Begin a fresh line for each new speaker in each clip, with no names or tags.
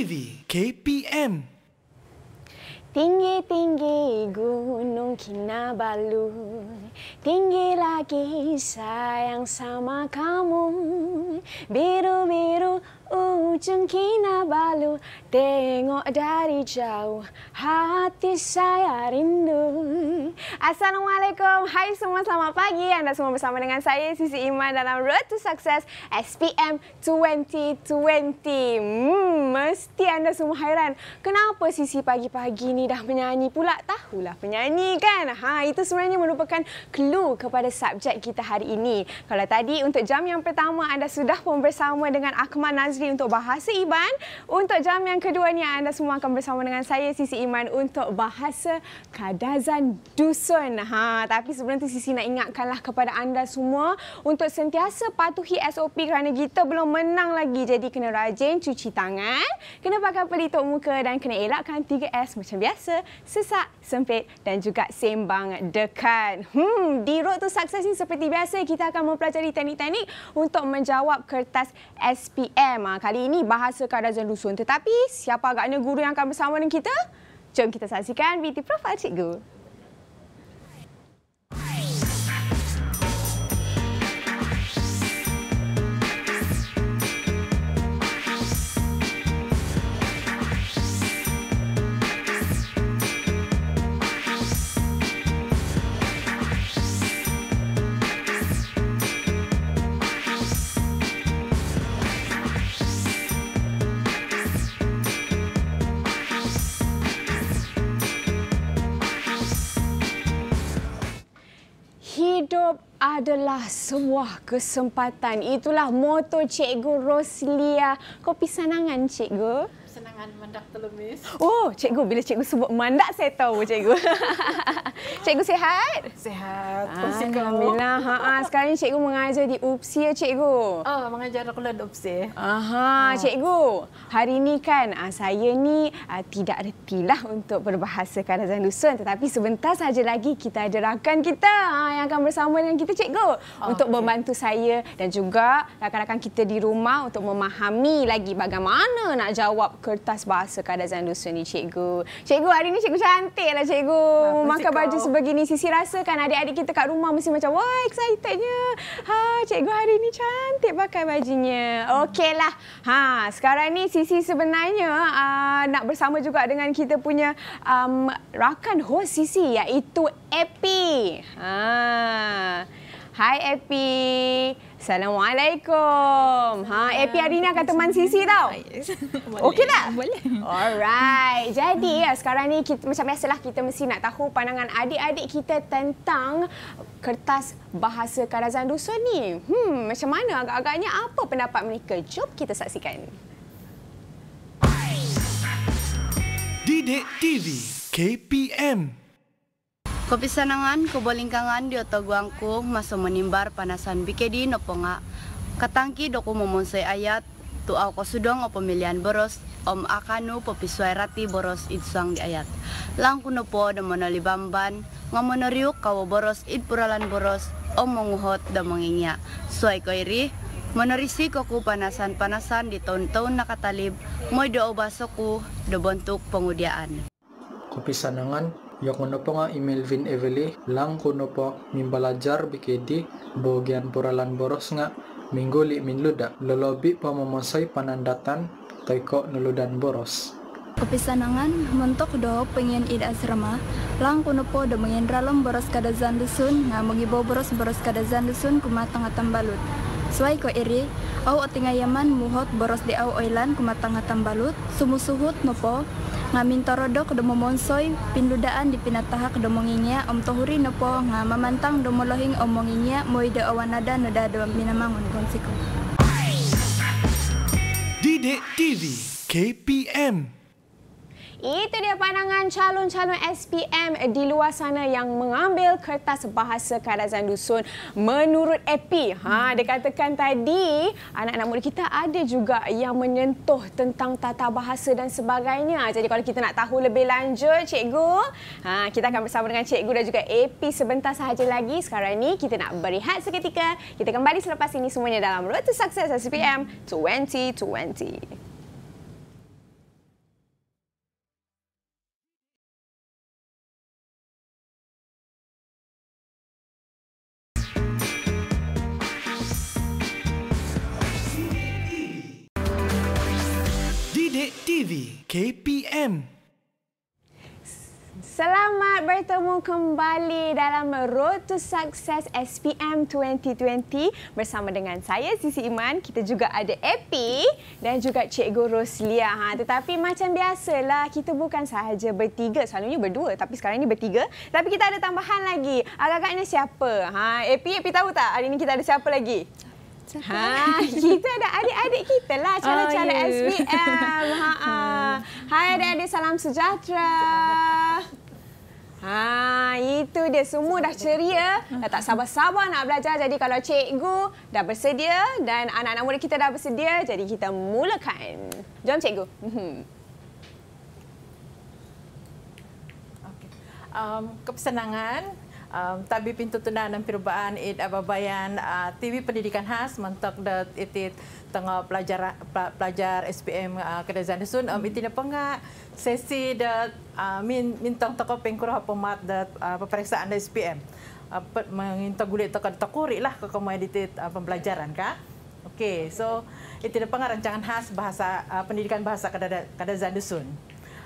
TV KPM. Tinggi-tinggi gunung Kinabalu Tinggi lagi sayang sama kamu Biru-biru Ujung kina balu, Tengok dari jauh Hati saya rindu Assalamualaikum Hai semua selamat pagi Anda semua bersama dengan saya Sisi Iman dalam Road to Success SPM 2020 hmm, Mesti anda semua hairan Kenapa Sisi pagi-pagi ni dah menyanyi pula Tahulah penyanyi kan ha, Itu sebenarnya merupakan clue kepada subjek kita hari ini Kalau tadi untuk jam yang pertama Anda sudah pun bersama dengan Akmal Naz sini untuk Bahasa Iban. Untuk jam yang kedua ni anda semua akan bersama dengan saya Sisi Iman untuk Bahasa Kadazan Dusun. Ha, tapi sebelum tu Sisi nak ingatkanlah kepada anda semua untuk sentiasa patuhi SOP kerana kita belum menang lagi. Jadi kena rajin cuci tangan, kena pakai pelitup muka dan kena elakkan 3S macam biasa. Sesak, sempit dan juga sembang dekat. Hmm, di road to success ni seperti biasa kita akan mempelajari teknik-teknik untuk menjawab kertas SPM. Ha, kali ini bahasa Karazan Dusun. Tetapi siapa agaknya guru yang akan bersama dengan kita? Jom kita saksikan VT Profile Cikgu. adalah sebuah kesempatan. Itulah motor Cikgu Roslia. Kopi sanangan, Cikgu
kesenangan mandak telemis. Oh,
cikgu bila cikgu sebut mandak saya tahu cikgu. cikgu sihat? Sihat. Ah, Alhamdulillah. Ha Ah, sekarang cikgu mengajar di UPSI ya cikgu. Oh, mengajar kelas UPSI. Aha, oh. cikgu. Hari ini kan saya ni tidak retilah untuk berbahasa Karazan Dusun tetapi sebentar saja lagi kita ada rakan kita yang akan bersama dengan kita cikgu oh, untuk okay. membantu saya dan juga rakan-rakan kita di rumah untuk memahami lagi bagaimana nak jawab ke kertas bahasa Kadazan Dusun ni cikgu. Cikgu hari ni cikgu cantik lah cikgu. Apa Memakai cikgu? baju sebegini. Sisi rasa kan adik-adik kita kat rumah mesti macam wah excitednya. Ha, cikgu hari ni cantik pakai bajunya. lah. Ha, sekarang ni Sisi sebenarnya uh, nak bersama juga dengan kita punya um, rakan host Sisi iaitu Epi. Ha. Hai Epi. Assalamualaikum. Ha, Epi Arina kata Man Sisi tau. Ah, Okey tak? Boleh. Alright. Jadi ya, sekarang ni kita, macam biasalah kita mesti nak tahu pandangan adik-adik kita tentang kertas bahasa Karazan Dusun ni. Hmm, macam mana agak-agaknya apa pendapat mereka? Jom kita saksikan. Didik TV KPM
Kopisanangan, kubalingkangan di otoguangku maso menimbar panasan bikedi no ponga. Katangki doku momonsai ayat tu au ko sudong o pemilihan boros om akanu popisuai rati boros itsuang di ayat. Langku no po da monoli bamban ngamonoriuk kawo boros id puralan boros om menguhot da menginya. Suai ko iri Menerisi koku panasan-panasan di
tahun-tahun nakatalib, moy do obasoku do bentuk pengudiaan. Kopi sanangan yo ya, kuno po nga Imelvin Evely lang kuno po mimbalajar bikedi bagian poralan boros nga mingguli minluda lelobi po mamonsoy panandatan taiko nuludan boros Kepisanangan mentok do pengen ida asrama lang kuno po do mengen ralom boros kada zandusun nga mogibo boros boros kada zandusun kumatang atambalut Suai ko iri, au atingayaman muhot boros di au oilan kumatang atambalut, sumusuhut nopo, nga mintorodo ke mo monsoi pinludaan di pinataha ke mo ngingya om tohuri nopo po nga mamantang dumulohing om mo ngingya mo ida awanada na dada minamangon konsiko.
DD TV KPM itu dia pandangan calon-calon SPM di luar sana yang mengambil kertas bahasa Karazan Dusun menurut EPI. Ha, dia katakan tadi anak-anak murid kita ada juga yang menyentuh tentang tata bahasa dan sebagainya. Jadi kalau kita nak tahu lebih lanjut, cikgu, ha, kita akan bersama dengan cikgu dan juga EPI sebentar sahaja lagi. Sekarang ini kita nak berehat seketika. Kita kembali selepas ini semuanya dalam Road to Success SPM 2020. KPM. Selamat bertemu kembali dalam Road to Success SPM 2020 bersama dengan saya Sisi Iman. Kita juga ada Epi dan juga Cikgu Roslia. Ha, tetapi macam biasalah kita bukan sahaja bertiga. Selalunya berdua tapi sekarang ni bertiga. Tapi kita ada tambahan lagi. Agak-agaknya siapa? Ha, Epi, Epi tahu tak hari ini kita ada siapa lagi? Siapa? Ha, kita ada adik-adik kita lah oh, cara-cara oh, ya. SPM. Ha, ha. Hai adik-adik, salam sejahtera. Ha, itu dia semua dah ceria, dah tak sabar-sabar nak belajar. Jadi kalau cikgu dah bersedia dan anak-anak murid kita dah bersedia, jadi kita mulakan.
Jom cikgu. Um, kepesenangan um, tabi pintu tenan dan perubahan it ababayan uh, TV pendidikan khas mentok de iti tengah pelajar pelajar SPM uh, kedazan sun um, hmm. iti nepenga sesi de uh, min mintong toko pengkurah pemat de uh, peperiksaan de SPM uh, menginta gulit toko tokuri lah ke kamu edit uh, pembelajaran ka okey so itu iti nepenga rancangan khas bahasa uh, pendidikan bahasa kedazan kedazan sun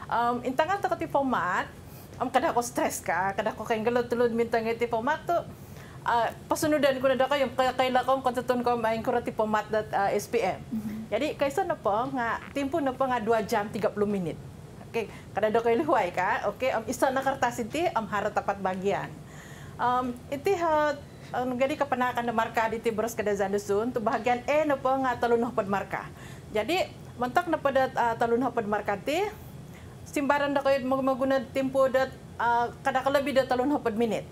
um, intangan toko format am kada ko stress ka kada ko kay gelot tulod minta nga tipo mato uh, ah, pasunodan ko na da kayo kay kay lakom kontaton ko main kura tipo mat dot uh, ah, SPM mm -hmm. jadi kaysa na po ah, nga timpo na po nga 2 jam 30 minit okay kada do kay luway ka okay am um, isa na kartas iti am um, hara tapat bagian um iti ha ang um, gadi kapanakan na marka di Tibros kada Zandusun tu Bagian E na po nga talunoh pod marka jadi mentak na pod uh, talunoh pod marka ti simbaran da kayo maguna tempo dat uh, ah, kada kalabi da talon hapod minit.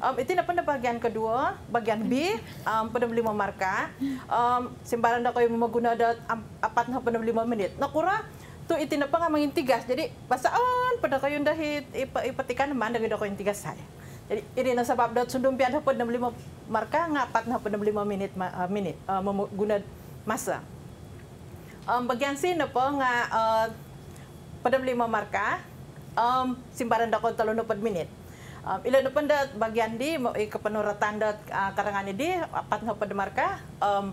Um, ito na pa bagian kedua, bagian B, um, pada lima marka. Um, simbaran da kayo maguna dat um, apat na pada lima minit. Nakura, tu iti na pa nga mangin Jadi, basaon, pada kayo dahit ip ipatikan naman, dahil da kayo tigas hai. Jadi, ini na sabab dat sundong piyan hapod na lima marka, nga apat na pada lima minit, ma, uh, minit, uh, ah, maguna masa. Um, bagian C na po nga... Uh, Padam lima markah, um, simbaran dah kontrol untuk per minit. Um, ila depan da bagian di uh, kepenuratan da uh, karangan ini, apat ngah pada markah, um,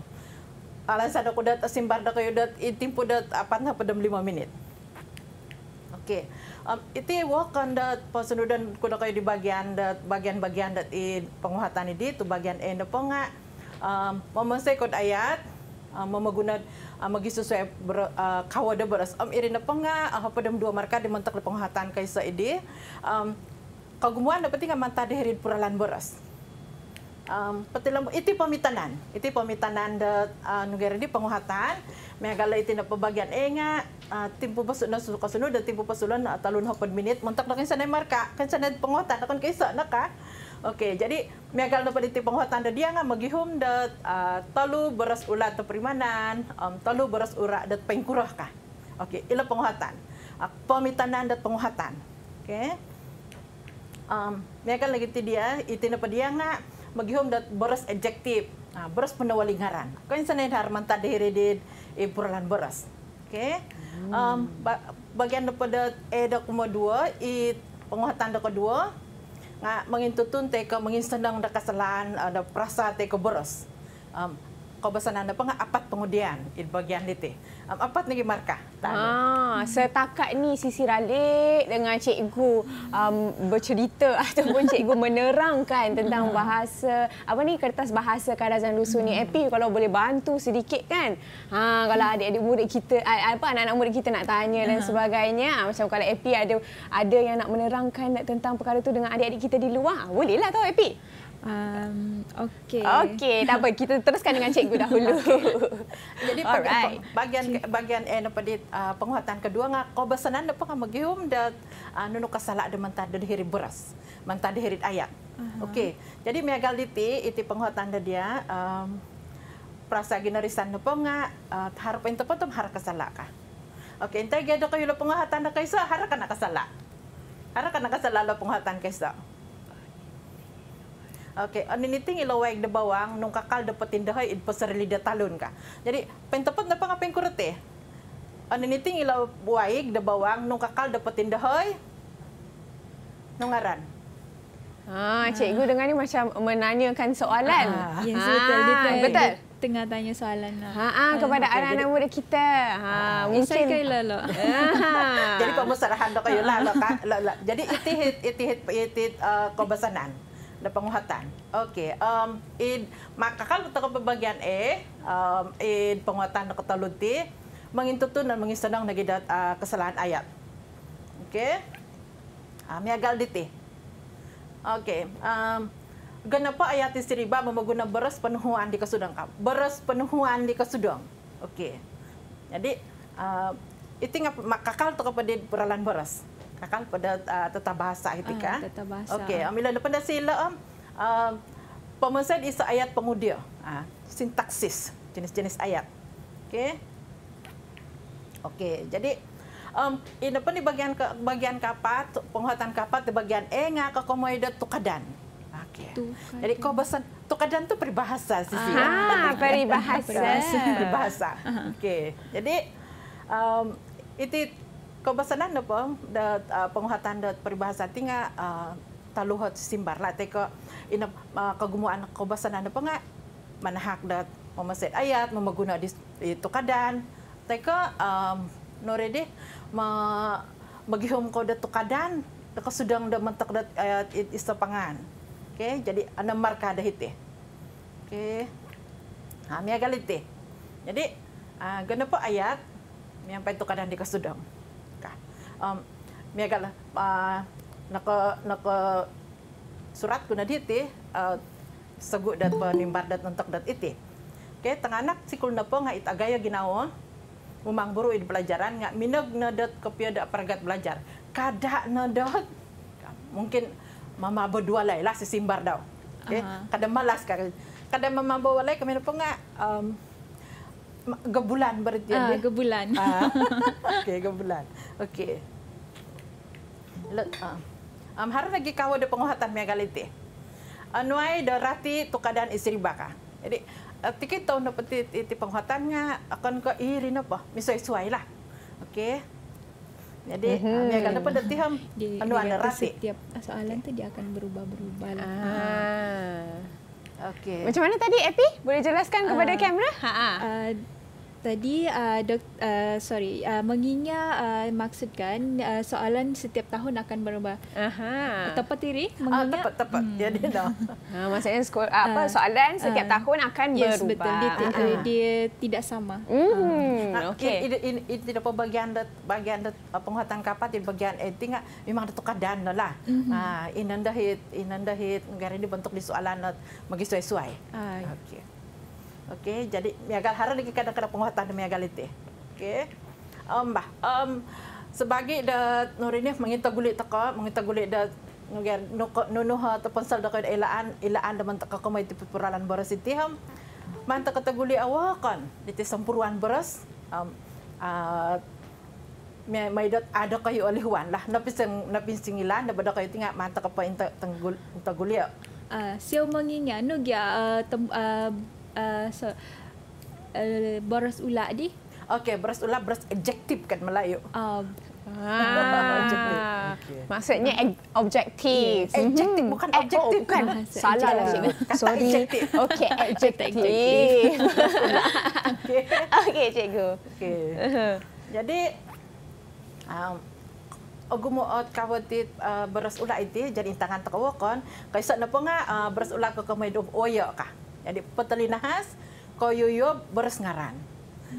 alas ada kuda simbar da kayu da intimpu da apat ngah pada lima minit. Okey. Um, iti wakkan da pasenudan kuda kayu di bagian dat bagian-bagian dat i penguatan ini, tu bagian E ponga. Um, Memasai kod ayat, uh, memegunan ah, magi sesuai ber, uh, ah, kawa de beras am um, irina penga apa dem dua markah de mentak le penghatan ka isa ide um, kagumuan de penting amanta de herin puralan beras um, petilam iti pemitanan iti pemitanan de uh, negara di penghatan megala iti na pembagian enga timpu pasuk na suka sunu de timpu pasulan talun hopod minit mentak de kan sanai markah kan sanai penghatan kan kaisa nakah Okey, jadi miagal no politik penghutan de dia ngam magihum de uh, telu beras ulat te perimanan, um, telu beras urak de pengkurah kah. Okey, ila penghutan. Uh, pemitanan de penghutan. Okey. Um, miagal lagi ti dia, iti no dia ngam magihum de beras adjektif, uh, beras penawali ngaran. Ko insanen har manta de heredit e eh, puralan beras. Okey. Hmm. Um, ba bagian daripada E dokumen 2 i penguatan kedua nga mangin tutunte ko mangin sanang da kasalan uh, da prasa te ko boros um, ko basa na pa nga apat pangudian ibagyan dite empat lagi markah. Tak
ha, setakat ni Sisi Ralik dengan cikgu um, bercerita ataupun cikgu menerangkan tentang hmm. bahasa apa ni kertas bahasa Karazan Dusun ni. Epi hmm. kalau boleh bantu sedikit kan. Ha, kalau hmm. adik-adik murid kita apa anak-anak murid kita nak tanya dan sebagainya. Ha, macam kalau Epi ada ada yang nak menerangkan tentang perkara tu dengan adik-adik kita di luar. Boleh lah tau Epi. Um, okay.
Okay, tak apa. Kita teruskan dengan cikgu dahulu. Okay. Jadi, Alright. bagian bagian eh, nampak uh, penguatan kedua, nga, kau bersenang dapat dengan magihum dan uh, nunuk kesalak di mentah dan hirit beras. Mentah dan ayat. Uh-huh. Okay. Jadi, miagal diti, itu penguatan dia. dia. Um, perasa generisan nopo nga uh, harap ento po tum harap kasala ka. Okay, entay gyud ko yulo penguhatan na kaysa harap ka na Harap ka na kasala lo Okay, ano oh, niting ilawag de bawang nung kakal dapat indahay idpo sa relida talun ka. Jadi, pentapot na pang apeng kurate. Ano oh, niting ilawag de bawang nung kakal dapat indahay
nung aran. Ah, ah. cikgu dengan ni macam menanyakan soalan. Ah. ah
betul. betul.
Tengah tanya soalan lah. Haa,
ah, -ha, kepada anak-anak okay,
murid kita. Haa,
uh, mungkin. Saya kailah lah. Jadi, pemusarahan dah kayu lah. Jadi, itihit, itihit, itihit, itihit, uh, kobasanan na panguhatan. Okay, um, in makakal ito ko pabagyan E, um, in panguhatan na katalun ti, mangintutun na mangistanong nagidat uh, kasalanan ayat. Okay? Uh, may agal dito. Okay, um, ganap po ayat ti siriba mamaguna beras penuhuan di kasudang ka. Beras penuhuan di kasudang. Okay. Jadi, uh, iti nga makakal ito ko pa din beras kakak pada uh, tetap bahasa itu kan? Uh, ah, tetap bahasa. Okey, Amila lepas dah sila um, uh, pemesan isa ayat pemudia. Uh, ah, sintaksis jenis-jenis ayat. Okey. Okey, jadi um, ini pun di bagian ke, bagian kapat, penghatan kapat di bagian E ngak ke komo ide tukadan. Okey. Tukadan. Jadi kau besan tukadan tu peribahasa sisi. Ah, peribahasa. peribahasa. Okey. Jadi um, itu kebesanan apa da ah, penguatan da peribahasa tinga uh, ah, taluhot simbar lah teko ina uh, ah, kegumuan kebesanan apa mana hak da memeset ayat memeguna di itu kadan teko um, norede ma magihom ko da tukadan teko sudah da mentek da ayat uh, istopangan oke okay? jadi ana marka da hite okay. ha mia galite jadi uh, ganapo ayat yang pentukadan di kesudang um, may agal uh, ah, naka naka surat ko na dito uh, eh, sagu dat pa nimbar dat nantok dat iti okay tanganak si kul na po nga itagaya ginawa eh, umang buru id pelajaran nga minag na dat kopya da pergat belajar kada na dat mungkin mama berdua lah sesimbar daw okay uh -huh. kada malas kada kada mama bawa lagi kami pun nga um, gebulan berarti ah, gebulan ah. okey gebulan Okay. look ah. um, hari lagi kau ada penguatan mega liti anuai dorati rati tu keadaan isteri baka jadi uh, tiket tahun no peti ti penguatan akan ko iri no pah misoi suai lah okey jadi, mm -hmm. kenapa dia tiham
anuan rasi? Setiap soalan okay. tu dia akan berubah-berubah. Lah. Ah.
Okay. Macam mana
tadi, Epi? Boleh jelaskan kepada uh, kamera? Ha -ha.
Uh, tadi uh, dok, uh, sorry uh, menginya uh, maksudkan uh, soalan setiap tahun akan berubah.
Aha. Tepat diri ah, menginya. Ah, tepat tepat. Hmm. Ya dia dah. Ha maksudnya sko- uh, apa soalan setiap uh, tahun akan
yes, berubah. betul dia, uh-huh. dia
tidak sama.
Hmm. Uh. Okey. Itu itu it, it, it, apa bagian de, bagian de, uh, kapal di bagian editing memang ada tukar dan lah. Mhm. Ah mm-hmm. uh, inandahit inandahit negara ini bentuk di soalan bagi sesuai-suai. Uh, Okey. Okey, jadi miagal hara lagi kadang kadang penguatan dan miagal itu. Okey. Um, bah, um, sebagai da Nurinif mengita gulik teka, mengita gulik da nugar nunuh ataupun sal da ilaan, ilaan da mentak ko mai tipu peralan boros itu ham. Mantak kata gulik awak kan, itu sempuruan boros. Um, uh, ah, mai dot ada kayu oleh wan lah napi sing napi sing ilan da bada kayu tinga mata kepo inta tenggul inta gulia
uh, siu mangingnya
Uh, so, uh, boros ulak di. Okey, beras ulak, beras adjektif kan Melayu. Um, Ah. ah. Okay. Maksudnya ag-
objektif. Yes. Objektif mm-hmm. bukan objektif oh, kan? Salah lah. Sorry. Okey, objektif. Okey.
Okey, cikgu. Okey. Uh-huh. Jadi um Ogu mo at uh, kawatit uh, beras ulat itu jadi tangan tak wakon. Kaisat na po beras ulat ko kamay dub oyo ka. Jadi petali nahas koyuyo beres ngaran.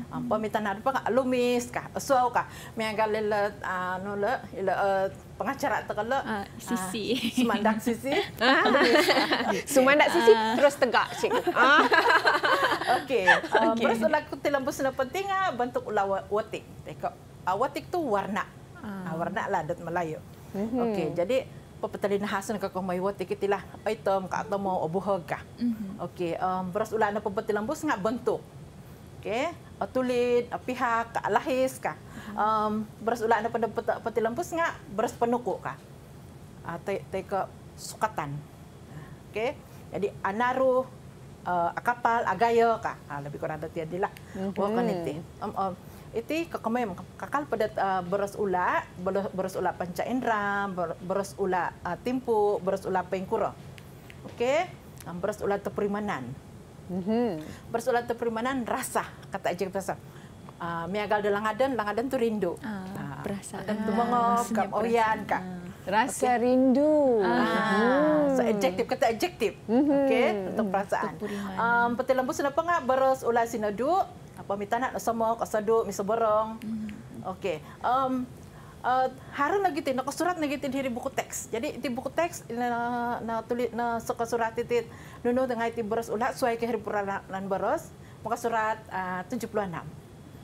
Ah, hmm. Um, Pemitan apa kak lumis kak suau kak mengal lele uh, ah, nule ile eh, pengacara tegal sisi uh, ah, semandak sisi semandak sisi terus tegak cik. Okey. okay. Beres ulah aku lampu pun penting ah bentuk ulah wotik. Teka uh, tu warna. warna lah dat Melayu. mm Okey, jadi papatali hasil hasan ka kung may wati kitila item ka ato mo obuhog ka. Mhm. Okay, beras ulah anda papatilang bus nga bentuk. Okay, atulid, pihak, ka, alahis ka. Um, beras ula na papatilang bus nga beras panuko ka. Atay uh, sukatan. Okay, jadi anaru, kapal, uh, akapal, agayo ka. Ha, lebih kurang tadi adalah. Okay. itu iti kakamayam kakal pada uh, beras ula, beras, beras ula panca indra, beras ula uh, timpu, beras ula pengkura. Okey, um, ah, beras ula terperimanan. Mm-hmm. Beras ula terperimanan rasa, kata Aji Kepasa. Uh, miagal de langadan, langadan tu rindu. Uh, berasa. Uh, dan tu mengop, ah, kap orian, kak. Rasa okay. rindu. Ah. Mhm. So, adjektif kata adjektif. Mm-hmm. Okey, untuk perasaan. Um, Petilambu senapa ngak beras ula sinadu, pami tanak nak sama kat saduk mi seberang. Hmm. Okey. Um uh, hari lagi tin nak surat lagi tin di buku teks. Jadi di buku teks nak na tulis nak suka surat titit nunu dengan itu beras ulat suai ke hari pura dan beras. Muka surat uh, 76. Okay.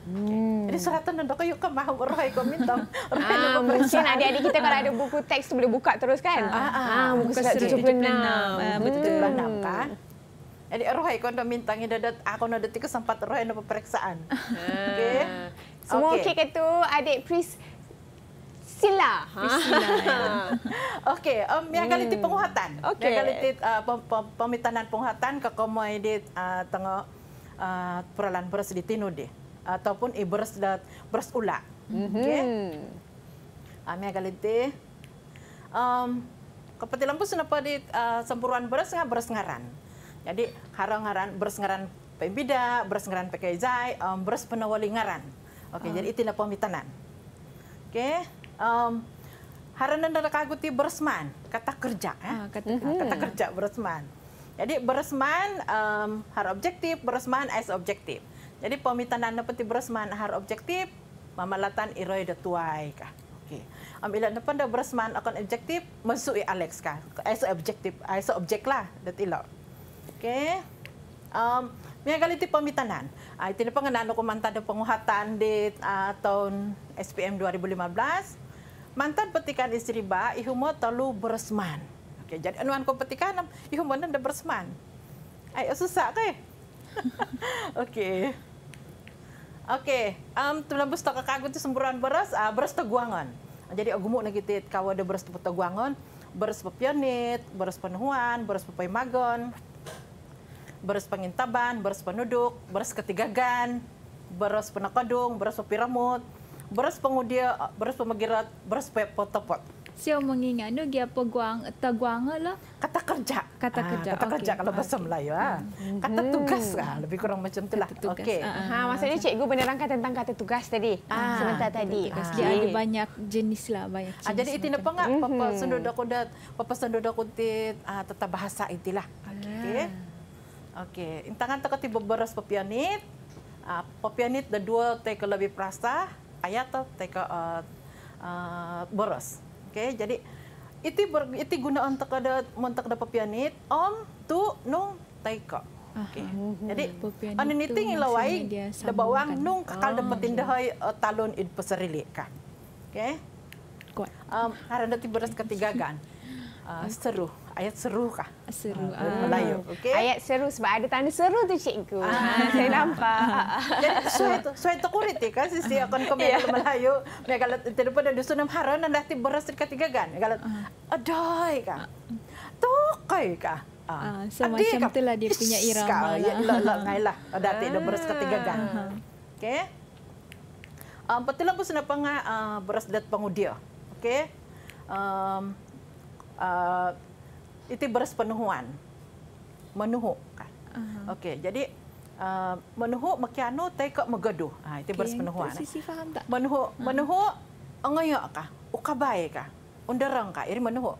Hmm. Jadi surat tanda kau yuk mahu roy kau minta. Ah, mungkin adik-adik kita kalau ada buku teks boleh buka terus
kan? Ah, ah, ah, ah, ah buku surat 76. 76. Uh, betul 76 hmm. kan?
Jadi roh ikon dah minta ni dah dah aku nak detik sempat roh nak pemeriksaan. Okey. Ah. Semua okey ke tu adik please Sila. Ha. Ya. Okey, um, yang kali ti hmm. penguatan. Okay. Yang kali ti uh, pemitanan penguatan ke komo di uh, tengok uh, peralan beras di tinu eh, mhm. ah, um, di ataupun ibras dah beras ula. Okey. Mm Okay. Um, yang kali ti um, Kepetilan pun sudah pada uh, sempuruan beras dengan beras ngaran. Jadi harang-harang bersengaran pembida, bersengaran pakai zai, um, beres penawali ngaran. Okey, um. jadi itulah pemitanan. Okey. Um, Haran dan dalam kagut beresman, kata kerja. Eh? Ah, kata, mm-hmm. kata kerja beresman. Jadi beresman um, har objektif, beresman as objektif. Jadi pemitanan dan peti beresman har objektif, mamalatan iroy datuai. Kah? Okay. Um, ila depan dah beresman akan objektif, masuk i Alex. Kah? As objektif, as objek lah, dat ilok. Okay. Um, Mga galiti pamitanan. Uh, ah, ito na pa nga nanokumanta ng panguhataan di uh, taon SPM 2015. Mantan petikan istri ba, ihumo talu beresman. Okay, jadi anuan ko petikan, ihumo na da beresman. Ay, susah ke? okay. Okay. Um, Tumlambus to kakagun ti semburan beres, uh, ah, beres to guangan. Jadi agumuk na kita kawada beres to guangan. Beres pepionit, beres penuhuan, beres pepay magon beras pengintaban, beras penduduk, beras ketigagan, beras penakadung, beras pepiramut, beras pengudia, beras pemegirat, beras potopot.
Siapa mengingat tu dia
peguang, teguang lah. Kata kerja. Kata ah, kerja. kata kerja kalau bahasa Melayu. Ah. Hmm, hmm. Kata
tugas lah. Lebih kurang macam tu lah. Okey. Okay. Uh, ah, ha, ah, maksudnya
cikgu benerangkan tentang kata tugas tadi. Ah, sebentar tadi. Jadi ada banyak
jenis lah. Banyak jenis jadi itu apa enggak? Papa mhm. sendudak kudat. Papa sendudak tetap bahasa itulah. Okay. Ah. Oke, intangan tekan tiba beberes pepianit. Uh, ah, pepianit the dua teka lebih prasta, ayat tak teka uh, eh, uh, eh, beres. okay. jadi itu ber, itu guna untuk ada untuk ada pepianit om tu nung teka. Okay. Ah, ah, jadi Jadi ane niting loai, the bawang nung kakal oh, iya. indah okay. uh, eh, talon id Oke, ka. Okey. Kuat. Um, ada tiba beres ketiga gan. Uh, seru. ayat seru kah? Seru. Uh, Melayu. Okay? Ayat seru sebab ada tanda seru tu cikgu. Ah. ah saya nampak. Jadi suai tu kurit kan, ya kan? Sisi akan komen yeah. Melayu. Mereka kalau tidak pun ada sunam hara dan dah tiba beras dekat tiga kan? Kalau adoi kah? Tokai kah? Ah, uh, so Adik macam lah dia punya irama lah. Ya, lo, lo, ngailah. Ada tiga lah ah. beras ketiga kan? Okay. Um, Pertama pun senapa ngah uh, beras dat pengudia. Okay. Um, uh, itu bersepenuhuan menuhuk kan uh -huh. okey jadi uh, menuhuk mekiano taikok megeduh ha itu okay. bersepenuhuan itu sisi faham tak menuhuk hmm. menuhuk ngoyok kah ukabai kah undereng kah ini menuhuk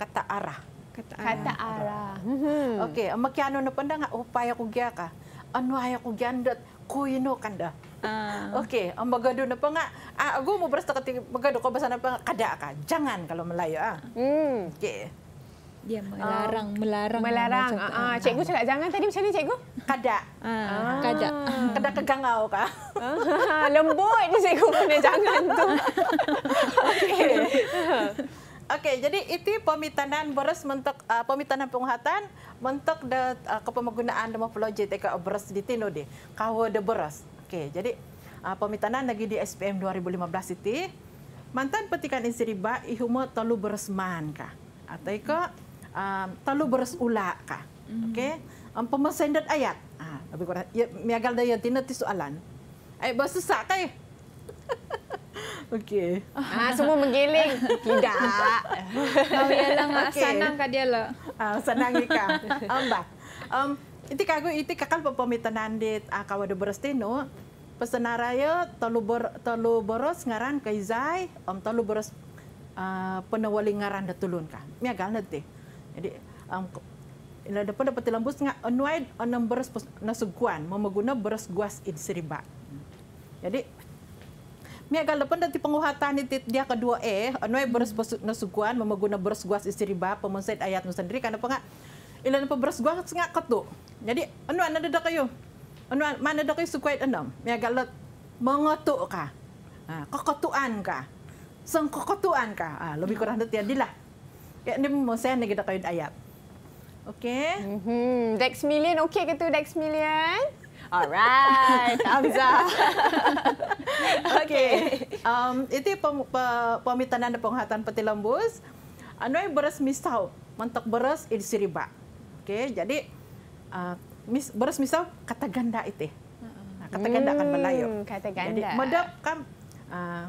kata arah kata kan? arah, kata arah. Mhm. Hmm. okey mekiano no pandang upaya ku gia kah anu aya ku gandet ku ino kanda Uh. Ah. Okey, ambo gadu na panga. Ah, aku mau berasa ketika gadu kau besan apa kada kah? Jangan kalau melayu ah.
Hmm. Okey. Dia melarang, um, melarang. Melarang. Ah, uh, uh, cikgu cakap jangan tadi macam ni cikgu?
Kadak. Uh, ah, kadak. Kadak kegangau ke? Uh, lembut ni cikgu kena jangan tu. Okey. Okey, jadi itu pemitanan beres mentok uh, pemitanan penguatan mentok de uh, kepemegunaan de teka beres di tino de. Kawa de beres. Okey, jadi uh, pemitanan lagi di SPM 2015 itu mantan petikan insiriba ihuma telu beresman ka. Atau ikut um, talo beres ula ka. Hmm. okey? Mm. Um, Pemasendat ayat. Ah, lebih kurang. Ya, miagal daya tina ti soalan. Ay, bahas sesak kay. okay. Ah,
semua menggiling. Tidak. Kau oh, ialah okay. senang kah
dia lo? Lah. Ah, senang ika. Amba. Um, um, Iti kagu iti kakal pemitanan dit uh, ah, kawa de beres tino. Pesenaraya telu ber, telu beres ngaran kaizai, um, telu beres uh, ah, penewali ngaran datulun ka. Miagal nanti. Jadi um, ila depan dapat lambu sangat annoyed on number nasuguan memeguna beras guas in seribat. Jadi Mia kalau depan dari penguhatan itu dia kedua E, anu yang beres bersuk nasuguan memegunakan beres guas istiriba pemusat ayat musandri karena pengak ilan apa beres guas sangat ketuk. Jadi anu anda ada kayu, anu mana ada kayu sukuat enam. Mia kalau mengetuk ka, ha, kekotuan ka, sengkokotuan ka, ha, lebih kurang itu yang dilah. Kat ni mo saya nak kita ayam. Okey. Mhm. Dex Million okey ke tu Dex Million? Alright, Amza. okey. Um itu pemitanan dan penghatan peti lembus. Anu ay beras misau, mentok beras in siriba. Okey, jadi mis, uh, beras misau kata ganda itu.
Kata ganda kan melayu. Hmm, kata ganda. Jadi medap
kan uh,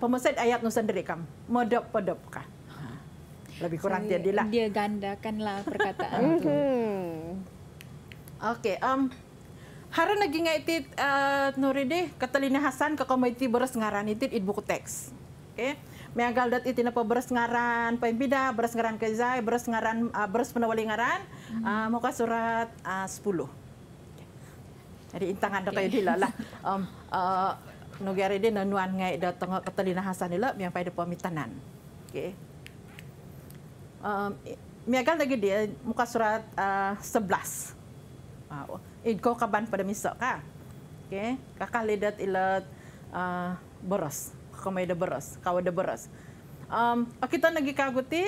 pemesat ayat nusandri kam. Medap-medap lebih kurang Saya, jadilah. Dia gandakanlah perkataan tu. Mm-hmm. Okey, um, hari lagi ngaiti uh, Nuride Katalina Hasan ke komiti beres ngaran itu ibu teks. Okey. Meagal dat itu nampak beres ngaran pembida, beres ngaran kezai, beres ngaran uh, beres penawali ngaran. Hmm. Uh, muka surat uh, 10. Jadi intang anda okay. kayu dila lah. Um, uh, Nugi hari ini nenuan ngai dah tengok ketelina Hasan dila, biar pada pemitanan. Okay. Um, miagal lagi dia muka surat uh, sebelas. Uh, uh, kau kaban pada misok ka? Okay, kakak lidat ilat uh, beras. Kau mai beras, kau ada beras. Um, kita lagi kaguti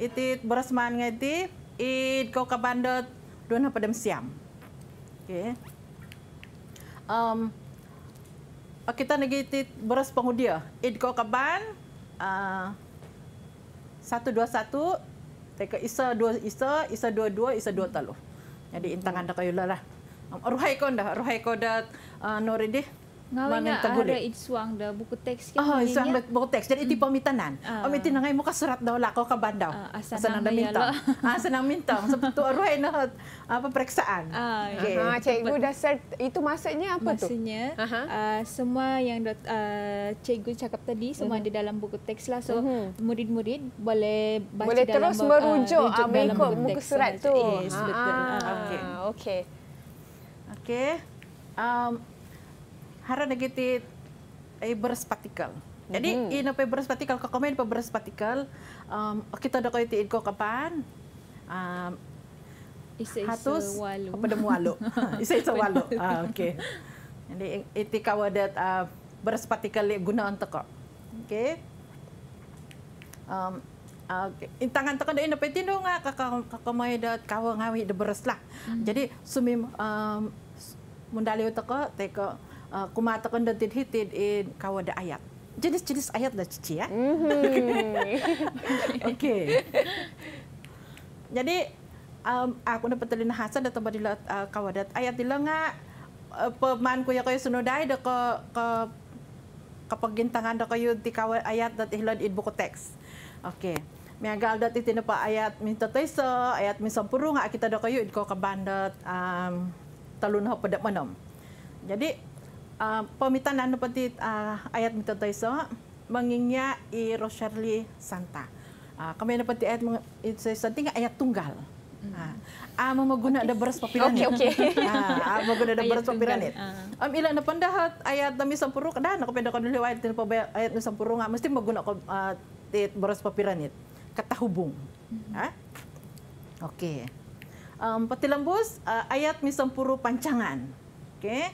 itu beras man Itu Id kau kaban dat dona pada siam. Okay. Um, kita lagi itu beras pengudia. Id kau kaban uh, satu dua satu Teka isa dua isa, isa dua dua, isa dua talo. Jadi intangan dah kau lah Ruhai kau dah, ruhai kau dah uh, no Ngawin na ara
itsuang da buku teks kan? Ah, oh, isuang da ya?
buku teks. Jadi iti pamitanan. Hmm. Ah. Oh, Amit na ngay mo kasurat daw ko lah, kabandaw. Ah, asa, lah. nang mintong. asa nang mintong. Sa tu na hot uh, papreksaan. Ya.
okay. Uh, cikgu dah ser... Itu maksudnya apa tu? Maksudnya, semua
yang dot, cikgu cakap tadi, semua uh ada dalam buku teks lah. So, mhm. murid-murid boleh baca dalam buku teks. boleh terus merujuk uh, dalam buku teks. Muka surat lah. tu. Yes, betul. Okay.
Okay. Okay. Um, harenegated fibrous particle. Jadi mm -hmm. ino fibrous particle ka komen fibrous particle um, kita kau iti kau kapan um, isa isa hatus, walu. Pada mualu. isa isa walu. Ah, okay. Jadi iti kawa dat uh, fibrous particle guna untuk ko. Okay. Um, uh, Okay. Intangan tekan dah inapai tindu nga kakamai dat kawa ngawi de beres lah. Mm. Jadi sumim um, mundali utaka teka uh, ah, kumatakan dan titit in kau ada ayat. Jenis-jenis ayat dah cici ya. Eh? Mm-hmm. Okey. Jadi um, aku dapat telin hasan dan tempat dilihat uh, kau ada ayat di lengah. Eh, uh, peman ku ya kau ya sunudai dah ke ke kepegintangan dah kau di kau ayat dan hilang di buku teks. Okey. Miaga ada titi nampak ayat minta tesa, ayat minta sempurung, kita ada kayu di kau kebandat um, telun hapa dek menem. Jadi uh, pamitan ano pa uh, ayat mito tayo so, mangingya i Rosherly Santa. Uh, ah, kami na pa ayat mga, sa ting ayat tunggal. Mm-hmm. Ah, mm-hmm. uh, maguna okay. papiranit. Okay, eh. okay. Ah, uh, maguna da beras papiranit. Uh-huh. Eh. Um, ilan na pandahat ayat na misang puro, kada na kapenda ko nuliwa ayat na pabaya ayat misang puro nga, mesti maguna ko uh, ti papiranit. Eh. Katahubong. Mm-hmm. okay. Um, patilambos, uh, ayat misang puro pancangan. Okay?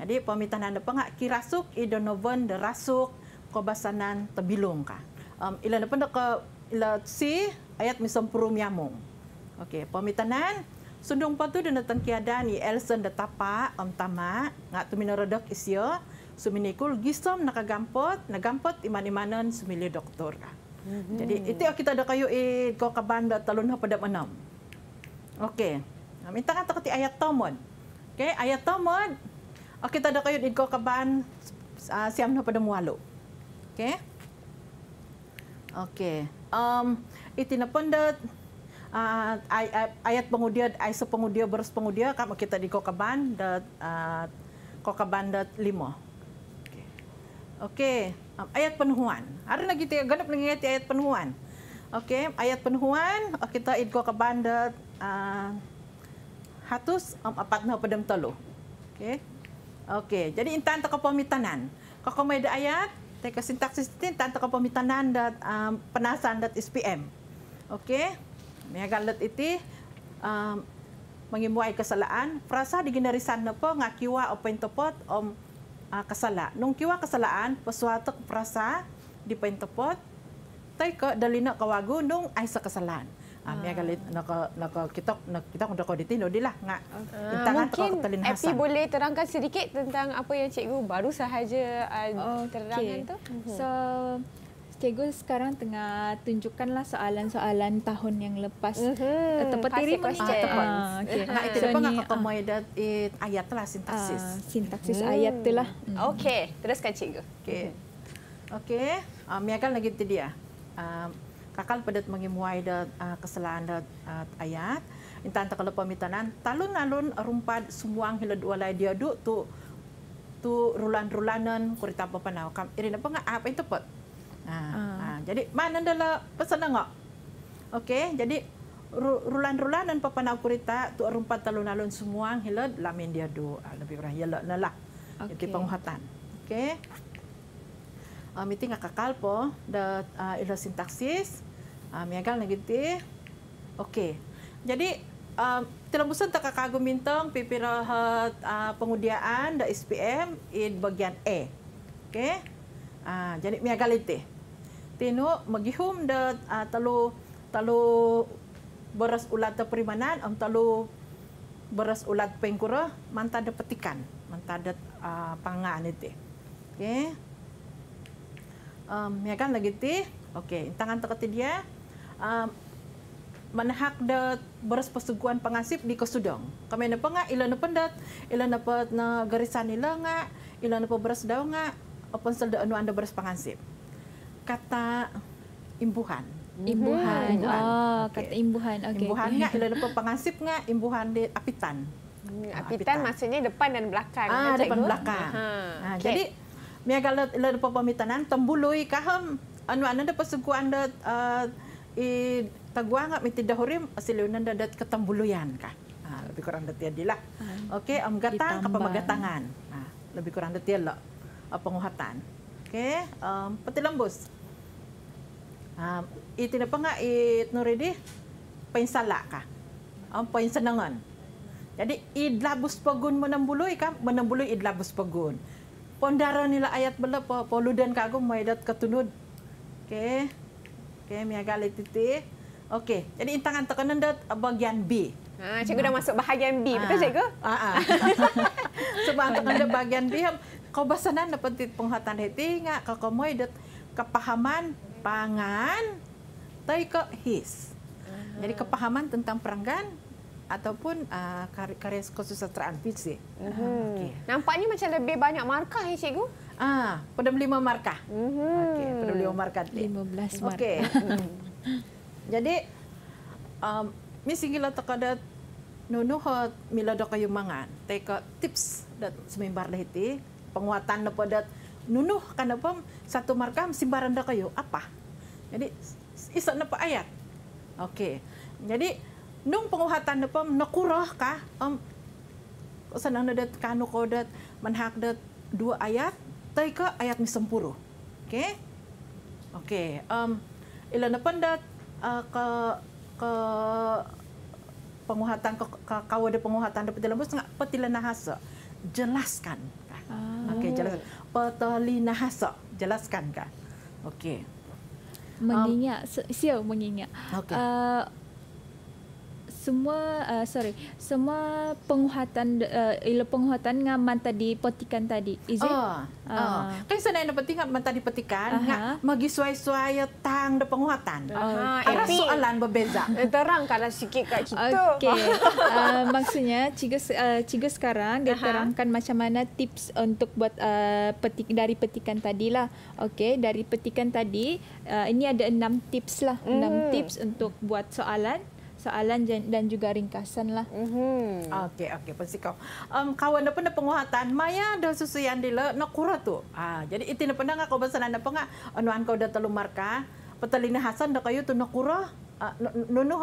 Jadi pemitanan anda pengak kirasuk idonoven derasuk rasuk kobasanan tebilung ka. Um, ila depan de ke ila si ayat misempurum yamung. Okey, pemitanan sundung patu de neteng kiadan i Elson de tapa um tama ngak tu minaredek isio suminikul gisom nakagampot nagampot iman-imanan sumili doktor.
Mm-hmm. Jadi itu
kita ada kayu i ko kabanda talun ha pada enam. Okey. Minta kan takut ayat tomon. Okey, ayat tomon Okay, tada kayo di ko kaban uh, siam na pada mualo. Okay. Okey. Um iti na uh, ah, ay, ayat pengudia ay so pengudia beres pengudia kam kita di ko kaban da uh, ah, ko kaban da limo. Okey. Okay. Um, ayat penuhuan. Ari na kita ganap ng ayat ayat penuhuan. Okay. ayat penuhuan uh, kita id ko kaban da uh, hatus um, apat na pada mtalo. Okey. Okay, jadi intanto ka pamitanan. Kakamay da ayat, teka sintaksis din, tanto ka pamitanan dat um, penasan dat SPM. Okay? May galat iti, um, mangimuay kasalaan, frasa di ginarisan na po, nga kiwa o pentopot o uh, kasala. Nung kiwa kasalaan, pasuhatok frasa di pentopot, tay ko dalina kawago nung ay sa kasalan. Ah, mereka kali nak nak kita nak kita untuk kau ditino di lah ngak. Ah. Lah mungkin Hasan. Epi
boleh terangkan sedikit tentang apa yang cikgu baru sahaja
ah, terangkan okay. tu. Mhm. So Cikgu sekarang tengah tunjukkanlah soalan-soalan tahun yang lepas. Uh-huh. Tepat tiri pun ah, tepat. Uh, itu so, ni,
uh,
kamu ada ayat lah sintaksis. Ah, sintaksis hmm. ayat tu lah. Hmm. Okay, teruskan cikgu. Okay. Okay, uh, mereka lagi tadi ya kakal pedet mengimuai de ah, kesalahan de ah, ayat intan takal pemitanan talun alun rumpad sumuang hilad walai dia do tu tu rulan rulanan kurita apa Iri kam irina apa ah, apa itu pot jadi mana dala pesan ngok okey jadi rulan rulanan apa panau kurita tu rumpad talun alun sumuang hilad lamin dia do lebih kurang ya lah okay. jadi penguatan okey uh, ah, miti nga kakalpo da uh, ilo sintaksis uh, miagal na giti okay jadi um, ah, tilabusan ta kakagumintong pipirahat uh, pengudiaan, da SPM in bagian E, okay uh, jadi miagal iti tino magihum da uh, talo talo beras ulat ta primanan ang talo beras ulat pengkura manta da petikan manta da uh, pangaan okay um, ya kan lagi ti okay, tangan tu kata dia um, hak de beres persetujuan pengasip di kosudong. kami ne pengak ilan ne pendat ilan dapat na garisan ila ngak ilan ne beres dau ngak apun sel de anda beres pengasip kata imbuhan mhm. imbuhan, imbuhan. oh ah, okay. kata imbuhan okey imbuhan ngak ilan ne pengasip ngak imbuhan di apitan
Hmm, apitan,
apitan maksudnya depan dan belakang. Ah, depan belakang. ha
ah, okay. jadi
mereka kalau le depa pemitanan eh? tembului kaham anu anu depa suku anda uh, i tagua ngak ah, miti dahuri asilunan dadat ketembuluyan ka. Ha, ah, lebih kurang detia dilah. Hmm. Ah, Okey, am um, gatang ke pemegatangan. Ha, lebih kurang detia lo uh, penguhatan. Okey, um, peti lembus. Ha, um, i tina penga i nuridi pensalak ka. Am um, senangan. Jadi idlabus pegun menembului kan menembului idlabus pegun pondara nila ayat bela po poludan ka ko maidat katunud. Okay. Okay, miaga titi, Okay, jadi intangan tekanan dat bagian B. Ah,
cikgu dah ha. masuk bahagian B, betul
ha. cikgu? Ah, ah. Sebab tekanan dat bagian B, kau basanan dapat titik penghatan hati, ngak kau kau maidat kepahaman pangan, tapi ke his. Jadi kepahaman tentang peranggan, ataupun uh, ah, karya, karya kesusasteraan fisik. Ah, mm-hmm. Okay. Nampaknya macam lebih banyak markah ya cikgu. Ah, pada lima markah. Mm-hmm. Okey, pada lima markah. Lima belas markah. Okey. Mhm. Jadi, um, misingilah takada nunuhat mila dokayu mangan. Teka tips dan semimbar dah itu penguatan kepada lah nunuh kan pem satu markah simbaran dah kayu apa jadi isak lah napa ayat okey jadi nung penguhatan na pom nakurah ka um sanang nadat kanu kodat manhak dat dua ayat tay ka ayat ni sempuru okay okay um ilan na pandat uh, e, ka ka penguhatan ka, ka kawa de dapat dalam bus nga petila nahasa jelaskan ka.
Ah. okay jelas
petali nahasa jelaskan ka okay
mengingat um, siau mengingat okay. uh, semua uh, sorry semua penguatan uh, ilo penguatan ngam mata di petikan tadi is it oh, uh. kan
sana ada penting ngam manta di petikan uh-huh. ngam magi suai suai tang de penguatan uh-huh. ada Tapi, soalan berbeza terang kalau sikit kat kita okay. uh, maksudnya cikgu
uh, cikgu sekarang dia uh-huh. terangkan macam mana tips untuk buat uh, petik dari petikan tadi lah. Okay dari petikan tadi uh, ini ada enam tips lah enam hmm. tips untuk buat soalan soalan dan juga ringkasan lah. Mhm. Okey
okey pasti kau. Um, kawan depan penguatan maya ada susu yang dile nak kurang tu. Ah jadi itu depan nak kau besan anda pengak anuan kau dah terlalu marka. Petelina Hasan dah kayu tu nak kurang. Uh, nunu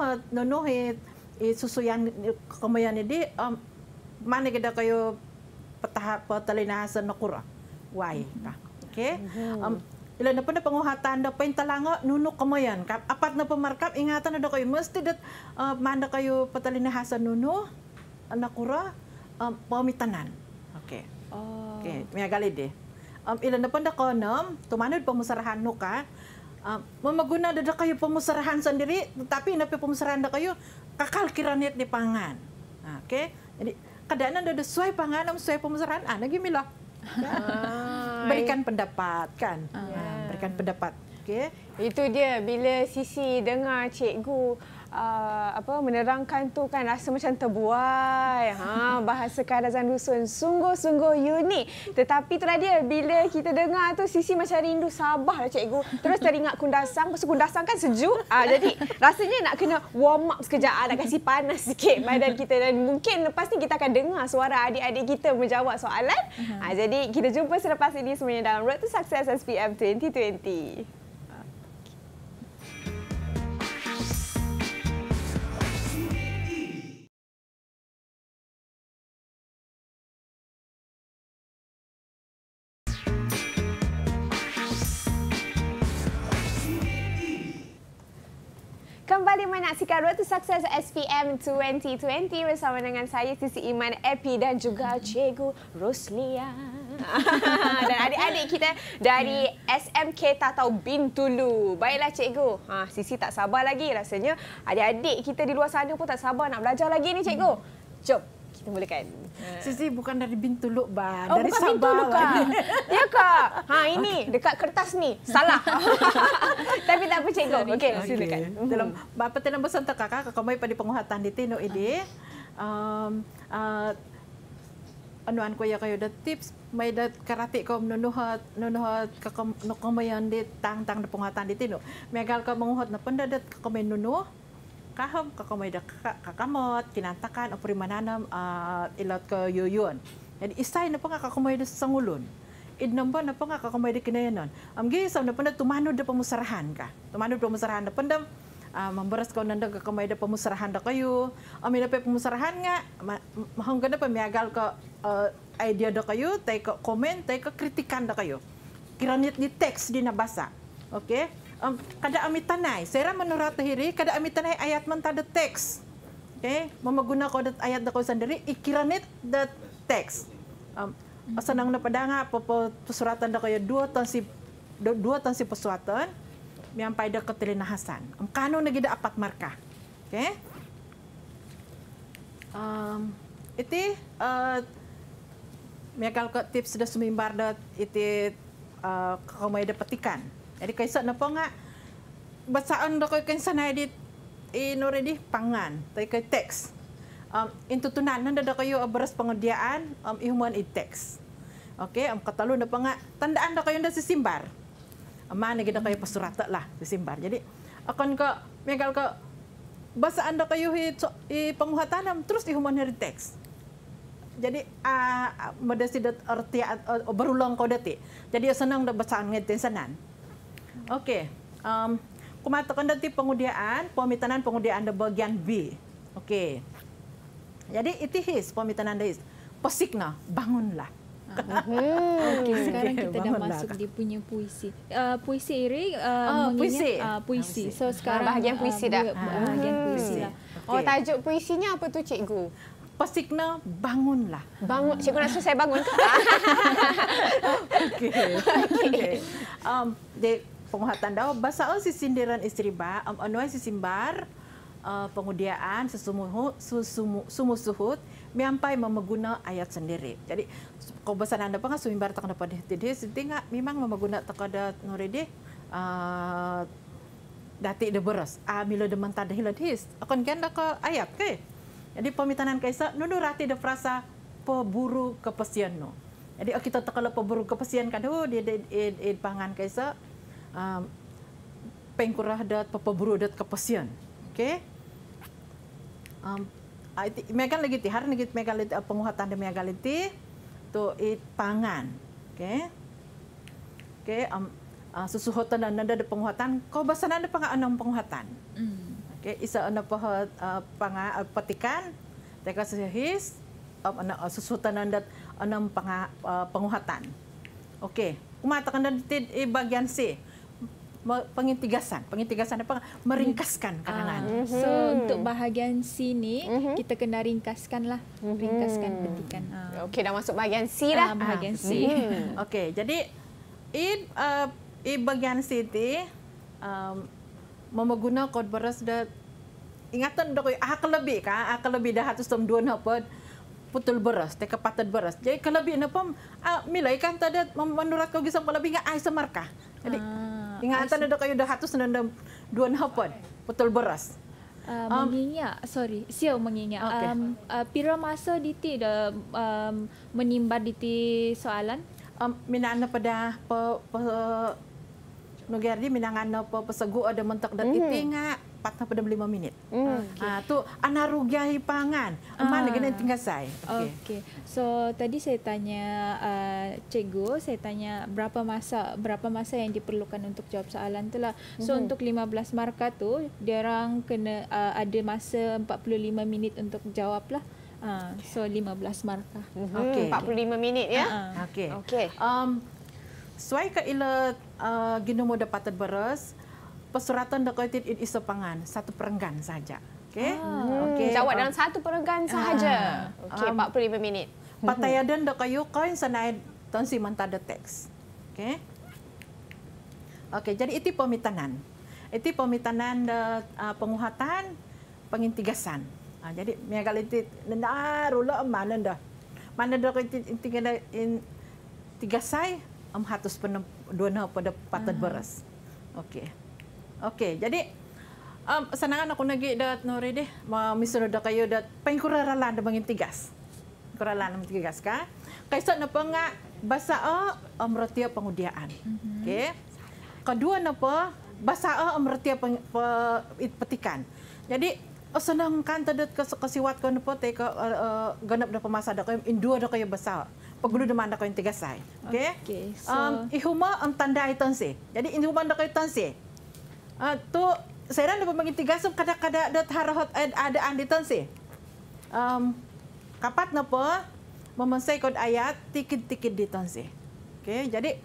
susu yang kemayan ini um, mana kita kayu petah petelina Hasan nak kurang. Why? Mm Okey. Mm-hmm. um, ilan na po na panguhatan na po yung talanga, nunok ka mo yan. Apat na po markap, ingatan na daw kayo. Mesti dat, uh, eh, manda kayo patalinahas sa nuno, nakura, um, eh, pamitanan. Okay. Oh. Okay, may galid eh. Um, ilan na po na konom, tumanod po musarahan no ka, ah? um, mamaguna na daw kayo pumusarahan sandiri, tapi na po pumusarahan na kayo, kakalkiranit ni pangan. Okay? Jadi, kadaanan daw suway pangan, suway pumusarahan, ah, milah? Ah, berikan pendapat kan. Yeah. Ya, berikan pendapat. Okay, Itu dia bila Sisi
dengar cikgu Uh, apa menerangkan tu kan rasa macam terbuai ha bahasa kadazan dusun sungguh-sungguh unik tetapi tu dia bila kita dengar tu sisi macam rindu Sabah lah cikgu terus teringat kundasang pasal kundasang kan sejuk ah jadi rasanya nak kena warm up sekejap ah nak kasi panas sikit badan kita dan mungkin lepas ni kita akan dengar suara adik-adik kita menjawab soalan ah jadi kita jumpa selepas ini semuanya dalam road to success SPM 2020 menyaksikan Road to Success SPM 2020 bersama dengan saya Sisi Iman Epi dan juga Cikgu Roslia. dan adik-adik kita dari SMK Tatau Bintulu. Baiklah cikgu. Ha, Sisi tak sabar lagi rasanya. Adik-adik kita di luar sana pun tak sabar nak belajar lagi ni cikgu. Jom kita mulakan.
Sisi bukan dari pintu Lukban, oh, dari bukan Sabah. Pintu kan?
Ya kak. Ha
ini okay. dekat kertas ni. Salah. Tapi tak apa cikgu. Okey, okay. silakan. Dalam apa tenang pesan tu kakak, kau mai pada penguhatan di tino ini. Um, uh, anu anku ya kau ada tips may dat karate ko nunuha kau kau no komayan dit tang tang de pungatan dit no megal kau manguhot na pandadat ka komen nunuha kahom kakamoy da kakamot tinatakan o prima nanam uh, ah, ilot ko yuyun jadi isay na po nga kakamoy da sangulon id na po nga kakamoy da kinayanon am gisa na po na tumanod da pamusarahan ka tumanod da pamusarahan na po na uh, mamburas ko nandang kakamoy da pamusarahan da kayo am ina pa pamusarahan nga mahong ka na pamiyagal ko uh, ah, idea da kayo tayo ko comment tayo ko kritikan da kayo kiranit ni text di nabasa okay um, kada ami tanai sera menurut hiri kada ami tanai ayat menta tanda teks okay memaguna ko dat ayat da ko sendiri ikiranit dat teks um, senang na padanga popo pesuratan da ko dua tansi dua tansi si pesuatan miang paida ko telina hasan um, kanu nagi apat marka okay um iti uh, miakal ko tips sudah semimbar dat iti uh, eh, kakamaya da petikan. Jadi kaisa napa nga bacaan do kay kinsa na edit in already pangan, tay kay text. Um intutunan nanda do kayo abras pengediaan um ihuman i text. Okay, am um, katalo na pa nga tandaan do kayo nanda si simbar. mana kita gid kayo pasurata lah si simbar. Jadi akan ko megal ko basaan do kayo hi i panguhatan am um, terus ihuman heri text. Jadi uh, medesidat artia berulang kau Jadi senang dah besar ngerti senan. Okey. Um, Kumatakan nanti pengudiaan, pemitanan pengudiaan di bagian B. Okey. Jadi, itu his, pemitanan dia his. Pesikna, bangunlah. Okey, sekarang kita dah masuk kah.
dia punya puisi.
Uh, puisi Eric uh, oh, puisi. Uh, puisi. Ah, so ah, sekarang ha, bahagian uh,
puisi uh, dah.
Bahagian puisi lah. Okay. Oh, tajuk puisinya apa tu cikgu? Pesikna
bangunlah. Bangun. Cikgu nak saya bangun ke?
Okey.
Okey. Um, penguatan daw bahasa on si sindiran istri ba am um, anuai si simbar uh, pengudiaan sesumuhu susumu sumusuhut miampai memeguna ayat sendiri. Jadi kalau bahasa anda pengas kan simbar tak dapat dia dia sitinga memang memeguna tak ada nuride uh, dati de beras amilo ah, de mentad lah, de hilad his akan kan dak ayat ke. Jadi pemitanan kaisa nunu rati de frasa peburu kepesian no. Jadi kita tak kalau peburu kepesian kadu oh, dia di pangan kaisa um, pengkurah dat, pepeburu dat kepesian. Okay? Um, Aiti mereka lagi ti hari lagi mereka lagi penguatan demi mereka lagi tu it pangan, okay, okay um, uh, susu hotan dan nanda de penguatan kau basa nanda pangan enam penguatan, mm. okay isa enam pah uh, pangan uh, petikan teka sehis um, uh, susu hotan nanda enam uh, penguatan, okay kumatakan nanda ti bagian C pengintigasan pengintigasan apa meringkaskan ah, kanan uh, mhm. so untuk
bahagian C ni uh-huh. Mhm. kita kena ringkaskan lah, mhm. ringkaskan
petikan uh. okey dah masuk bahagian C lah uh, bahagian C uh. okey jadi in uh, in bahagian C ni um, memeguna kod beras da ingatan dok ah kelebih ka ah kelebih dah hatus tom dua putul beras teka patat beras jadi kelebih napa ah, milai kan tadi menurut kau gisam kelebih ngah ai semarkah jadi uh. Ingat atan ada kayu dah hatus dan dah dua nafon. Betul beras.
Uh, um, menginyak, sorry, siap menginyak. Okay. Um, uh, pira masa diti
dah um, menimbar diti soalan? Um, minang pada pe, pe, Nugerdi, minang anda pe, pesegu ada mentok dan mm -hmm. itingak. 4 sampai 5 minit. Mm. Ah, okay. Ah tu anarugiahi pangan. Mana ah. kena tinggal saya. Okey.
Okay. So tadi saya tanya uh, cikgu, saya tanya berapa masa berapa masa yang diperlukan untuk jawab soalan itulah. So mm-hmm. untuk 15 markah tu dia orang kena uh, ada masa 45 minit untuk jawab lah. uh, okay. so
15 markah. Mhm. Okey. 45 minit ya. Okey. Okey. Um suai ke ila uh, ginomo dapat beres persuratan dekoratif in isu pangan satu perenggan saja. Okey. Ah, okay. Hmm. Jawab dalam satu
perenggan saja, Ah, Okey,
um, 45 minit. Patayadan de kayu koin senai ton si mentah de teks. Okey. Okey, jadi itu pemitanan. Itu pemitanan de uh, uh penguhatan pengintigasan. Uh, jadi megal itu nendar ulo mana dah. Mana dah kita tinggal in tiga say, am pada patut ah. beres. Okey. Okay, jadi um, sanangan aku nagi dat nori deh, misalnya dah kayu dat pengkuraralan dah bangin tigas. Pengkuraralan dah tigas ka. Kaisat nape? penga basa o e, um, e pengudiaan. Mhm. Okay. Kedua nape? pa basa o e, um, petikan. Jadi senang kan tadat ke kesiwat ke nepo te ke ganap da pemasa da ko indua da ko basa. Pagulu da mana kayu intiga saya,
Okay? okay. So... Um,
ihuma ang um, tanda Jadi ihuma da kayu tansi? uh, tu saya rasa lebih mengerti gas kadang-kadang dot harahot ada anditon sih. Um, kapat nape? memensai kod ayat tikit-tikit di ton sih. Okay, jadi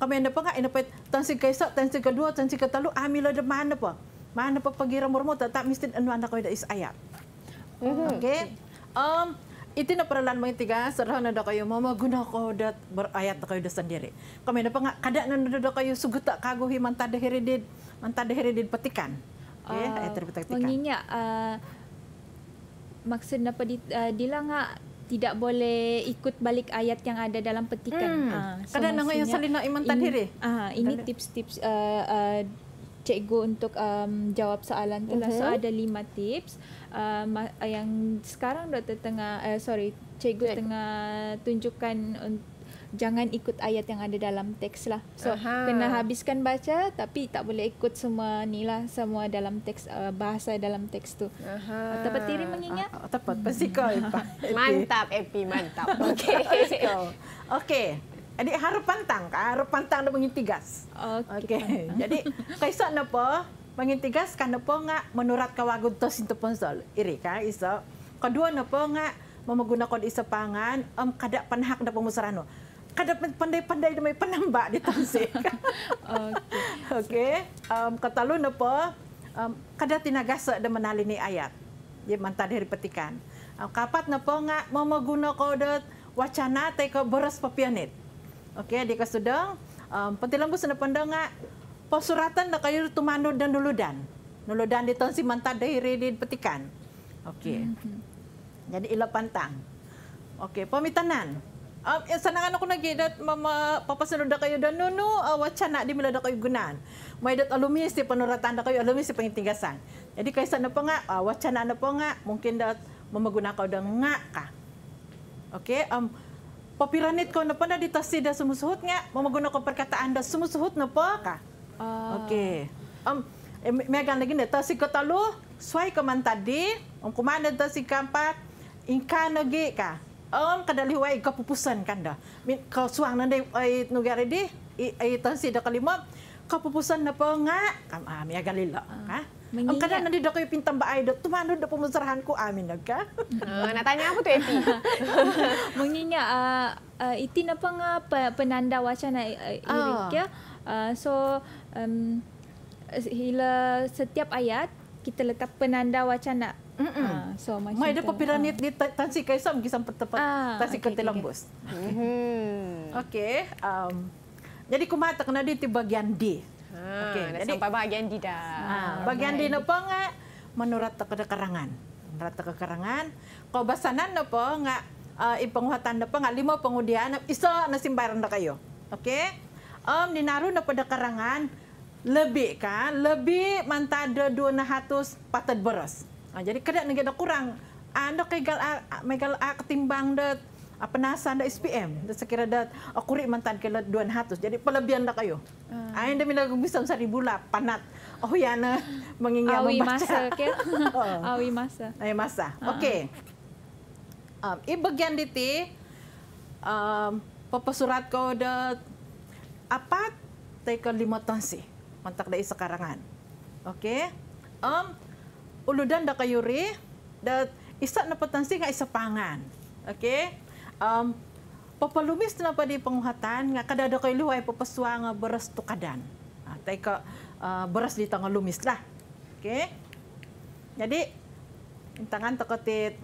kami yang dapat ini pet tansi ke esok, tansi kedua, dua, tansi ke telu, amil ada mana nape Mana pa pergi ramu-ramu tetap mesti anu anak kau dah is ayat. Mhm. Okay. Um, Iti na peralan mo itiga, sarahan na kayo, mama, guna ko dat berayat na kayo da sendiri. Kami na pa nga, kada na na kayo, suguta kaguhi, mantada heredid, mantada heredid petikan. Okay, ah, ayat terbitak tikan.
Mengingat, ah, maksud na pa ah, dila nga, tidak boleh ikut balik ayat yang ada dalam petikan. Hmm. Uh, so kada na ngayon salina imantan heri. ini tips-tips, cikgu untuk um, jawab soalan tu. Uh-huh. So mhm. ada lima tips uh, yang sekarang doktor tengah uh, sorry cikgu Cik. tengah tunjukkan jangan ikut ayat yang ada dalam teks lah. So Aha. kena habiskan baca tapi tak boleh ikut semua ni lah semua dalam teks uh,
bahasa dalam teks tu.
tepat tiri mengingat?
tepat. Pasti kau. Mantap Epi
mantap. Okay. Let's
Okay. Jadi harap pantang ka? Harap pantang dah mengintigas. gas. Okay. Jadi kaisa napa? Mengintai gas kan napa ngak menurat kawagun tos itu pun sol. Iri ka isa. Kedua napa ngak memegunakan isa pangan em um, kada panhak da pemusarano. Kada pandai-pandai demai penambak di tansi. Okey. Okey. Em okay. katalu napa? Um, kada tinaga sa da menalini ayat. Ya mantah dari petikan. Um, kapat napa ngak memegunakan wacana teko beres papianit. Okey, adik sudah. Um, Pentilan pun sudah pendengar. Pasuratan nak kayu tumandu dan duludan. Duludan di tahun si mentah dah di petikan. Okey. Mm-hmm. Jadi ilok pantang. Okey, pemitanan. Um, eh, sana kan aku nak gida mama papa sana dah kayu dan nunu uh, wacana di mila dah kayu gunan. Mai dat alumni si penuratan dah kayu alumni si pengintingasan. Jadi kayu sana ponga uh, wacana ana ponga mungkin dat memegunakan kau dengak kah. Okey, um, papiranit ko na pa na dito si da sumusuhot nga, mamaguna ko perkataan da sumusuhot na po ka.
Uh. Ah. Okay.
Um, eh, Megan lagi na, tasi ko talo, suway ko man tadi, ang kumanda ta si kampat, Inka nagi ka. Um, kadali huwa ikaw pupusan kan da. Min, kau suang na di, ay nugari di, ay tasi da kalimot, kau pupusan na po nga, kamami agalilo. Ah, uh. Ah. Ha? Mengingat. Um, nanti dok yu pintam ba idol, tu mana dok pemusrahan ku amin dok ka? Ya. Uh, eh, nak tanya apa tu Epi?
Mengingat uh, ah, uh, ah, itin apa nga penanda wacana uh, eh, eh, ah. irik ya. Uh, so um, hila setiap ayat kita letak penanda wacana Mm -mm. Ah, so macam Mai dia kopiranit
ah. di tansi kaisam kisam pertepat ah, tansi okay, kentelang okay. bus. Okay. Mm-hmm. okay. um, jadi kumata kena di bagian D.
Okey, dah hmm, jadi, sampai bahagian di dah. Ha, ah, bahagian di nepo
ngak menurut teka kekerangan. Menurut teka kekerangan. Kau basanan nepo ngak uh, eh, ipenguatan nepo ngak lima pengudian. Iso nasim bayaran dah kayo. Okey. Om um, dinaru nepo dah kerangan. Lebih ka, lebih mantah ada dua na hatus beras. Nah, jadi kena negara kurang. Anda kegal a, megal ah, ah, ketimbang dek apa ah, nasa anda SPM dan sekira dat aku ah, rik mantan dua ratus. jadi pelebihan dah kayo uh. ain demi lagu bisa sari bulat panat oh ya na mengingat awi masa ke awi masa awi masa uh-huh. okey i bagian diti papa surat kau dat apa teka lima tahun sih mantak dari sekarangan okey um, uludan dah kayuri dat isak na potensi ngai isa pangan okey um, papalumis na pa di panguhatan nga kada da kay luway papaswa nga beras tukadan. Ah, ha, tay ka uh, beras dito nga lumis la. Okay? Jadi intangan to kotit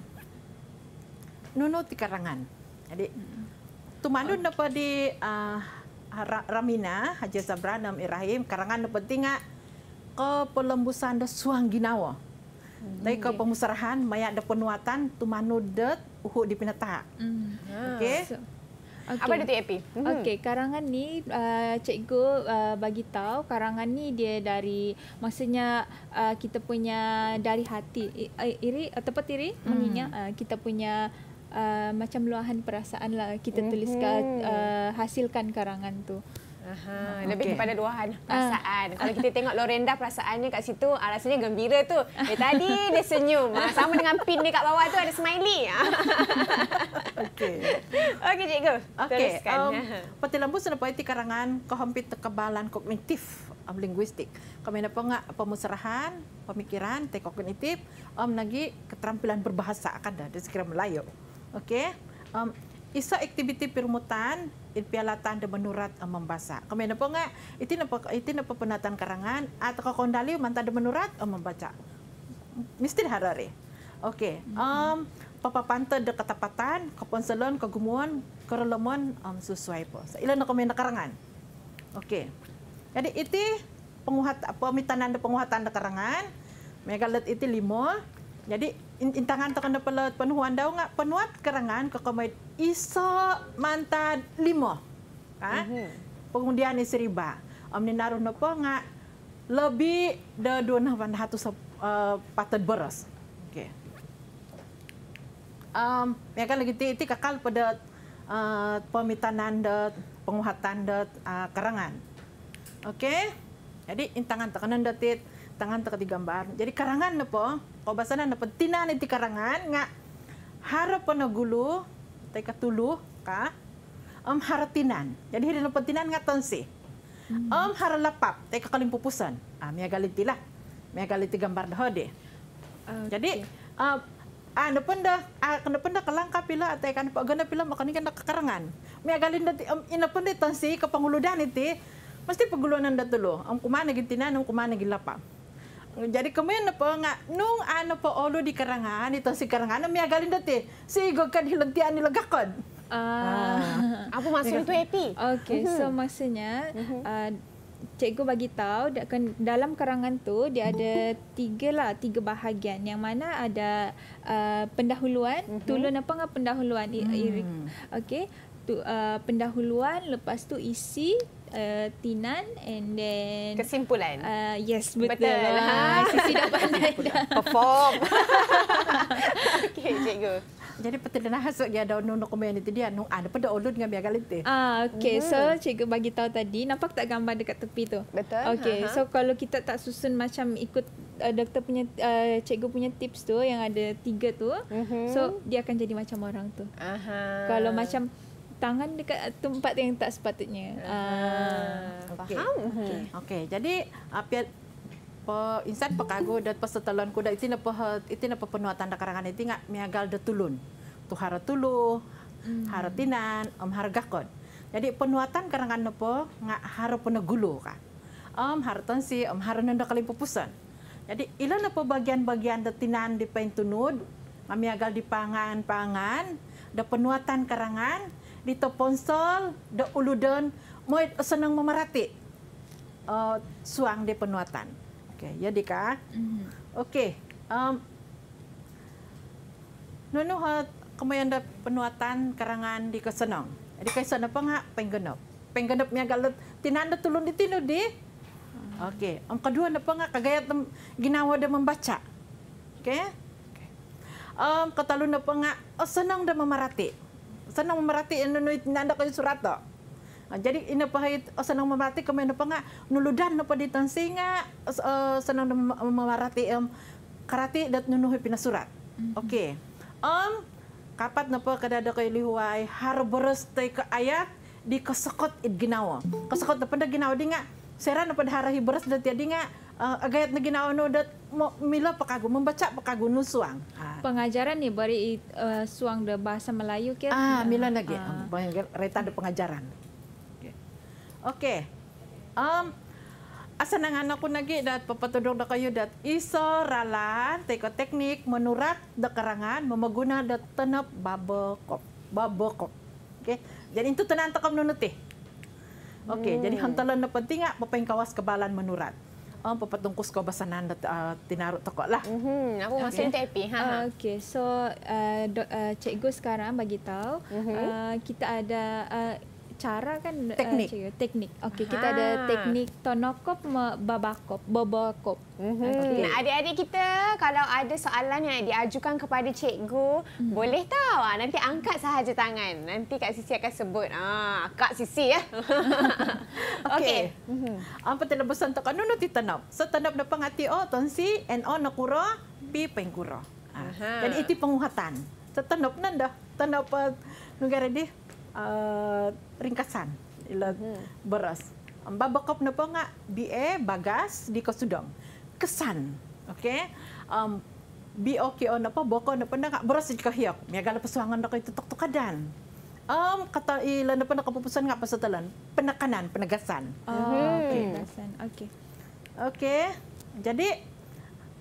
nuno ti karangan. Jadi tumanod na pa di uh, Ramina, Haji Zabranam Irahim, karangan na pa nga ko pulambusan da suang ginawa. Tapi kalau pemusrahan, mayat ada penuatan, tumanu de uhuk dipinetak.
Hmm. Okey. Ah.
Okay. Apa dia TAP? Hmm. Okey, karangan ni uh, cikgu
uh, bagi tahu karangan ni dia dari maksudnya uh, kita punya dari hati iri atau tiri mm. maknanya uh, kita punya uh, macam luahan perasaan lah kita tuliskan hmm uh, hasilkan karangan tu.
Aha, lebih okay. kepada luahan ah. perasaan. Uh. Kalau kita tengok Lorenda perasaannya kat situ, uh, rasanya gembira tu.
Dari tadi dia senyum. Uh, sama dengan pin dia kat bawah tu ada smiley. Okey. Okey cikgu. Okay. Teruskan. Um, Pati lambu sudah poeti karangan kehompit kekebalan kognitif um, linguistik. Kami ada pengak pemusrahan, pemikiran, tekognitif, um, lagi keterampilan berbahasa akan ada sekiranya Melayu. Okey. Um, isa aktiviti permutan ipialatan de menurat eh, membasa. Kami na nga iti na po iti na penatan karangan at ko kondali manta de menurat eh, membaca. Mister lah Harare. Okay. Um mhm. papapanta de ketepatan, kaponselon, kagumuan, karelemon um sesuai po. Sa ilan na kami na karangan. Okay. Jadi iti penguhat apa mitanan de penguhatan de karangan. Megalet iti limo, jadi intangan tekan de pelat penuhan dau ngak penuat kerangan ke komit iso manta limo. Ha? Mm -hmm. Pengundian isteri ba. Om ni naruh nopo ngak lebih de 2800 uh, patet beras. Okey. Um, ya kan lagi titik ti kekal pada uh, eh, pemitanan de penguatan de uh, kerangan. Okey. Jadi intangan tekanan de tit, tangan tekan gambar. Jadi kerangan nopo kau basana na pentina ni ti karangan nga harap pano gulu tay katulu ka am hartinan Jadi hindi na pentinan nga tonsi. Am mm. um, haralapap tay kakalimpupusan. Ah mia galiti lah. Mia galiti gambar dah de. Okay. Jadi uh, ah, ano pun dah, kena ah, pun dah kelangka pila, atau kan pak gana pila makan ikan nak kerangan. Mereka galin dati, um, ina pun dah tansi ke pengulu dan iti, mesti pegulunan dah dulu. Ang um, kumana gitinan, ang um, kumana gilapa. Jadi kemudian apa ngak nung ano apa allu di kerangan itu si kerangan apa yang agalin dati si gokan hilentian ni legakon. Uh, apa maksud tu Epi? Okay, mhm. so
maksudnya mhm. ah, Cikgu bagi tahu dalam kerangan tu dia ada tiga lah tiga bahagian yang mana ada pendahuluan mm-hmm. tulun apa pendahuluan hmm. Okay, tu uh, pendahuluan lepas tu isi Uh, tinan and then kesimpulan. Uh, yes betul. betul. Ha, sisi dah pandai dah.
Perform. okay, cikgu. Jadi petulah nah sok dia ada no no komen itu dia no ada pada ulun dengan biar galit. Ah okay mm. so cikgu bagi tahu tadi nampak tak
gambar dekat tepi tu. Betul. Okey ha, ha. so kalau kita tak susun macam ikut uh, doktor punya uh, cikgu punya tips tu yang ada tiga tu. Mm-hmm. So dia akan jadi macam orang tu. Aha.
Kalau macam
tangan dekat tempat yang tak sepatutnya. Ah,
ah okay. faham. Okey.
Ha. Okay. jadi api ah, apa insan pekago dan pesetelan kuda itu napa itu napa penua tanda karangan itu ngak miagal de tulun. Tu hmm. hara tulu, haratinan, om harga kon. Jadi penuatan karangan napa ngak hara penegulu kan? Om harton si om harun nda kalimpupusan. Jadi ila napa bagian-bagian de tinan di paintunud, ngak miagal di pangan-pangan, de penuatan karangan, di ponsol do uludon mo senang memerhati uh, suang di penuatan oke okay, ya, jadi ka mm-hmm. oke okay, um, nunu hat kemayan da penuatan karangan di kesenang Di kaisan apa? pang Penggenap penggenop penggenop mi galat tinanda tulun di tinu di oke okay, am kedua da pang kagaya tem, ginawa de membaca oke okay? Um, katalun na po nga, oh, senang na memerhati senang memerhati nunuit nanda kau surat to. Ha, jadi ina pahit oh, senang memerhati kami ina pangak nuludan nopo di tansinga eh, senang memerhati em karati dat nunuhi pina surat. Mhm. Oke. Om kapat nopo kadada kau liwai harboros tay ke ayat di kesekot id ginawa. Kesekot nopo da ginawa di nga. Sera nopo da harahi beres dat ya di nga uh, ah, agayat ah, na ginaono dat mila pakagu membaca pakagu nusuang
ah. pengajaran ni bari uh, suang de bahasa Melayu ke
ah mila lagi ah. um, reta de pengajaran oke okay. um asa nang anak ko nagi dat papatudok da kayo dat iso ralan teko teknik menurat de karangan memaguna dat tenep babokok babokok okey jadi itu tenan takam nunuti Okey, hmm. jadi hantalan na penting apa yang kawas kebalan menurat um, ah, papatungkos kau basta nanda, uh, ah, tinaro to ko lah.
Mm-hmm. Aku okay. tepi. Ha? Uh, ha. ah, okay, so uh, do, uh, cikgu sekarang bagi tahu mm-hmm. uh, kita ada uh, cara kan eh, teknik uh, teknik okey ha. kita ada teknik tonokop babakop bobokop mm okay. adik-adik
kita kalau ada soalan yang diajukan kepada cikgu mm-hmm. boleh tahu ah, nanti angkat sahaja tangan nanti kak sisi akan sebut
ah kak sisi ya okey mhm. apa telebusan tok anu ti tanap so tanap na pangati o oh, tonsi and o oh, nakura pi pengkura ah. dan itu penguatan. tetap nak nanda tanda eh, apa negara dia uh, ringkasan ila hmm. beras. Mbak bekop nepo ngak BA bagas di kosudong. Kesan. Okey. Um, BOK on apa boko nepo ngak beras di kahiok. Miagala pesuangan nak itu tok tokadan. Um, kata ila nepo ngak pupusan ngak pasatalan. Penekanan, penegasan. Oh, penegasan. Okey. Okay, Jadi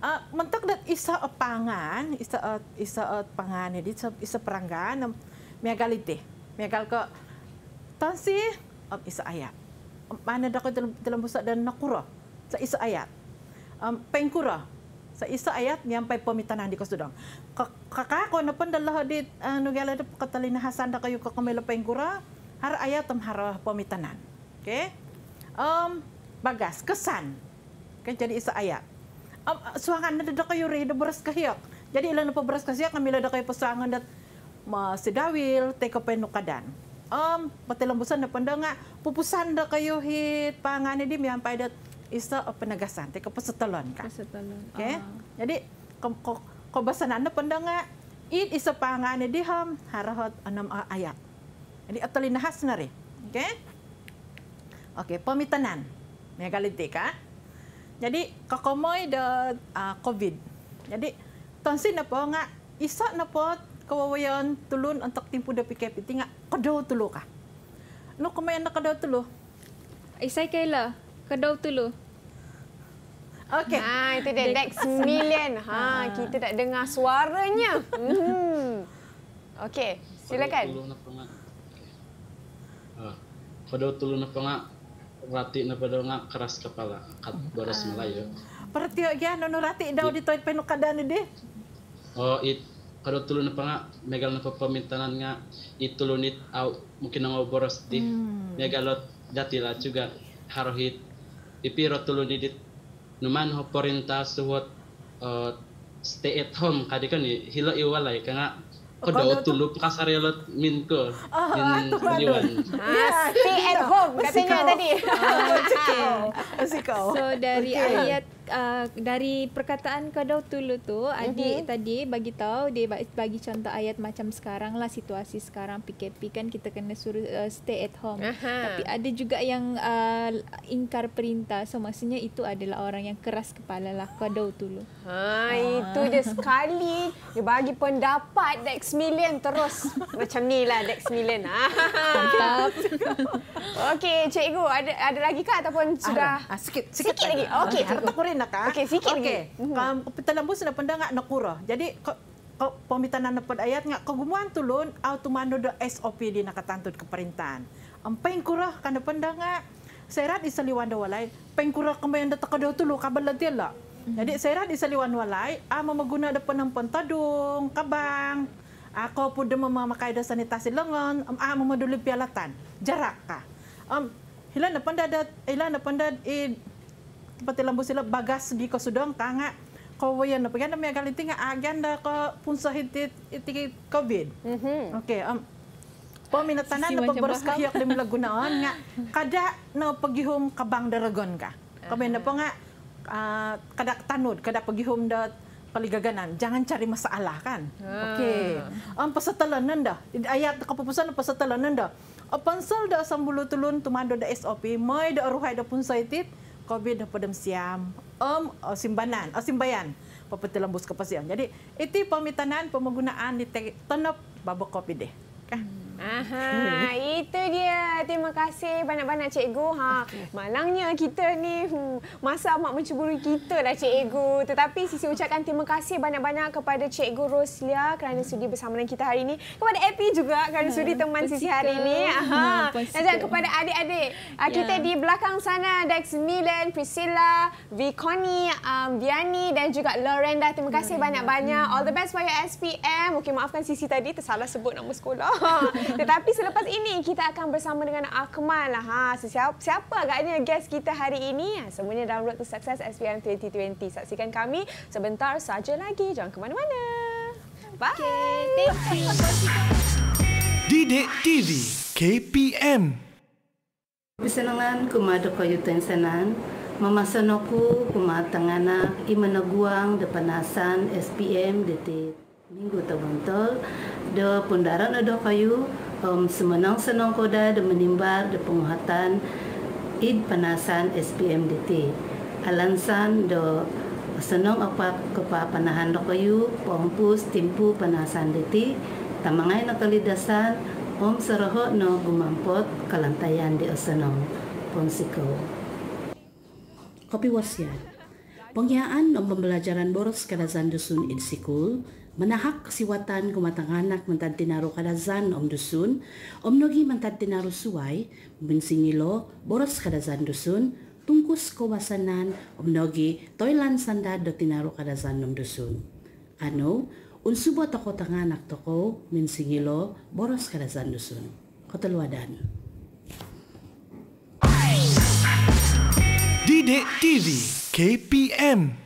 Uh, mentok dat isa uh, uh, pangan, isa isa pangan ni di isa perangan, um, miagalite. Mereka kata, Tuan Si, um, isa ayat. Um, mana dah dalam, dalam pusat dan nak kura? Sa isa ayat. Um, pengkura. Sa isa ayat, nyampai pemitanan di kosudang. Kakak, kau nak pun dalam di uh, Nugala di Katalina Hasan, dah kayu kakamela pengkura, har ayat um, har pemitanan. Okay? Um, bagas, kesan. Okay, jadi isa ayat. Um, suangan, ada dah kayu rehidu beras kahiyak. Jadi, ilan apa beras kahiyak, kami lah dah kayu pesuangan dah ma sedawil tekapen nukadan. Um, patelambusan na pandanga, pupusan da kayo hit, pangan ni di miyan pa isa o penegasan, teka pa sa talon ka. Sa talon. Okay? Uh ah. -huh. Jadi, kung ko, ko, ko na na pandanga, it isa pangan ni di ham, harahot anam uh, ayat. Jadi, atalin na na rin. Okay? Okay, pamitanan. May galiti ka. Jadi, kakamoy da uh, COVID. Jadi, tonsin na po nga, isa na po kawawayan tulun ang taktimpo da PKP. Tinga, kadaw tulu ka. No, kumayan na kadaw tulo? Isay
kayla,
kadaw tulu. Eh, okay. Nah, itu dia. Dex Million. Ha, ah. kita tak dengar suaranya. Hmm. Okay, silakan. Kadaw
tulu na pangak. Ah, kadaw tulo na pangak. Rati na pada nga keras kepala kat baras ah. Melayu. Perhati ya, nono rati daw di toit penuh kadaan Oh, it, kada tulun na panga megal na permintaan nga itulunit au mungkin nang oboros di mm. megalot datila juga harohit tapi tulun di dit numan ho perintah suhot eh, stay at home kadi kan hilo iwalai kanga oh, Kodo oh, tulu pakasarelot min ko. Oh, in, ah, ah, ah
ya, stay at home. Kasi nga tadi. Oh, ah, okay. So dari ayat Uh, dari perkataan kau tu lu tu adik mm-hmm. tadi bagi tahu dia bagi contoh ayat macam sekarang lah situasi sekarang PKP kan kita kena suruh uh, stay at home uh-huh. tapi ada juga yang uh, ingkar perintah so maksudnya itu adalah orang yang keras kepala lah kau tu lu
ha ah. itu dia sekali dia bagi pendapat Dex Million terus macam ni lah Dex Million okey cikgu ada ada lagi ke ataupun
sudah ah, sikit, sikit sikit lagi, lagi. okey ah, nak ah. Okey, fikir okay. lagi. Okey. Mm -hmm. um, Petalam busa nak pendengar nak kura. Jadi kau pemitanan pada ayat ngak kegumuan tulun auto mano do SOP di nak tantut ke perintahan. Ampai um, kura kan pendengar serat isali wanda walai pengkura kembali yang datang kedua tulu kabel lantian lah. Mm -hmm. Jadi saya rasa di saliwan walai, ah memegunakan menggunakan penampun tadung, kabang, aku ah, pun demam memakai ada sanitasi lengan, ah memeduli pialatan, jarak kah. Um, hilang apa anda ada, hilang pati lambu silap bagas di ko sudong kanga ko wayan na pagyan may galit nga agyan da ko punsa hitit itik covid mhm okay um po minatanan na pagboros ka hiyak dem lagunaon nga kada na pagihum kabang daragon ka kamay na po nga ah, kada tanod kada pagihum da paligaganan jangan cari masalah kan ah. okay ang um, pasatalanan da ayat kapupusan pasatalanan da Apansal dah sa bulutulon tumando dah SOP, Mai dah aruhay dah punsa itit, COVID pada siam um simbanan atau oh, simbayan apa telambus kepasian. Jadi itu pemitanan pemegunaan di tenop babak COVID deh. Kan?
Hmm. Aha, hmm. itu dia. Terima kasih banyak-banyak cikgu. Ha, malangnya kita ni hmm, masa amat mencemburui kita lah cikgu. Tetapi sisi ucapkan terima kasih banyak-banyak kepada cikgu Roslia kerana hmm. sudi bersama dengan kita hari ini. Kepada Epi juga kerana hmm, sudi teman sisi hari ini. Aha. Dan juga kepada adik-adik. Ah, ya. Kita di belakang sana Dex Milan, Priscilla, Vicony, um, Viani dan juga Lorenda. Terima kasih banyak-banyak. All the best for your SPM. Okey, maafkan sisi tadi tersalah sebut nama sekolah. Tetapi selepas ini kita akan bersama dengan Akmal. Ha, siapa, siapa agaknya guest kita hari ini? Ha, semuanya dalam Road to Success SPM 2020. Saksikan kami sebentar saja lagi. Jangan ke mana-mana. Bye. Okay, Didik TV KPM
Bisanangan kumada ko yuto yung senan. Mamasano ko kumatanganak imanaguang depanasan SPM detik. Minggu terbentol, de pendaran ada kayu, um, semenang senang koda, de menimbar, de penguatan, id panasan SPMDT. alasan de senang apa kepa panahan de kayu, pompus, timpu panasan DT, tamangai na kalidasan, om seroho no gumampot kalantayan di senang ponsiko.
Kopi Wasya Pengiaan dan pembelajaran boros kerajaan dusun insikul Manahak siwatan kumatang anak mantan tinaro kadazan om dusun, om nogi mantan tinaro suway, minsingilo boros kadazan dusun, tungkus kumasanan om nogi toilan sanda do tinaro kadazan om dusun. Ano, unsubo toko tang anak toko, minsingilo boros kadazan dusun. Kotaluadan.
Dide TV KPM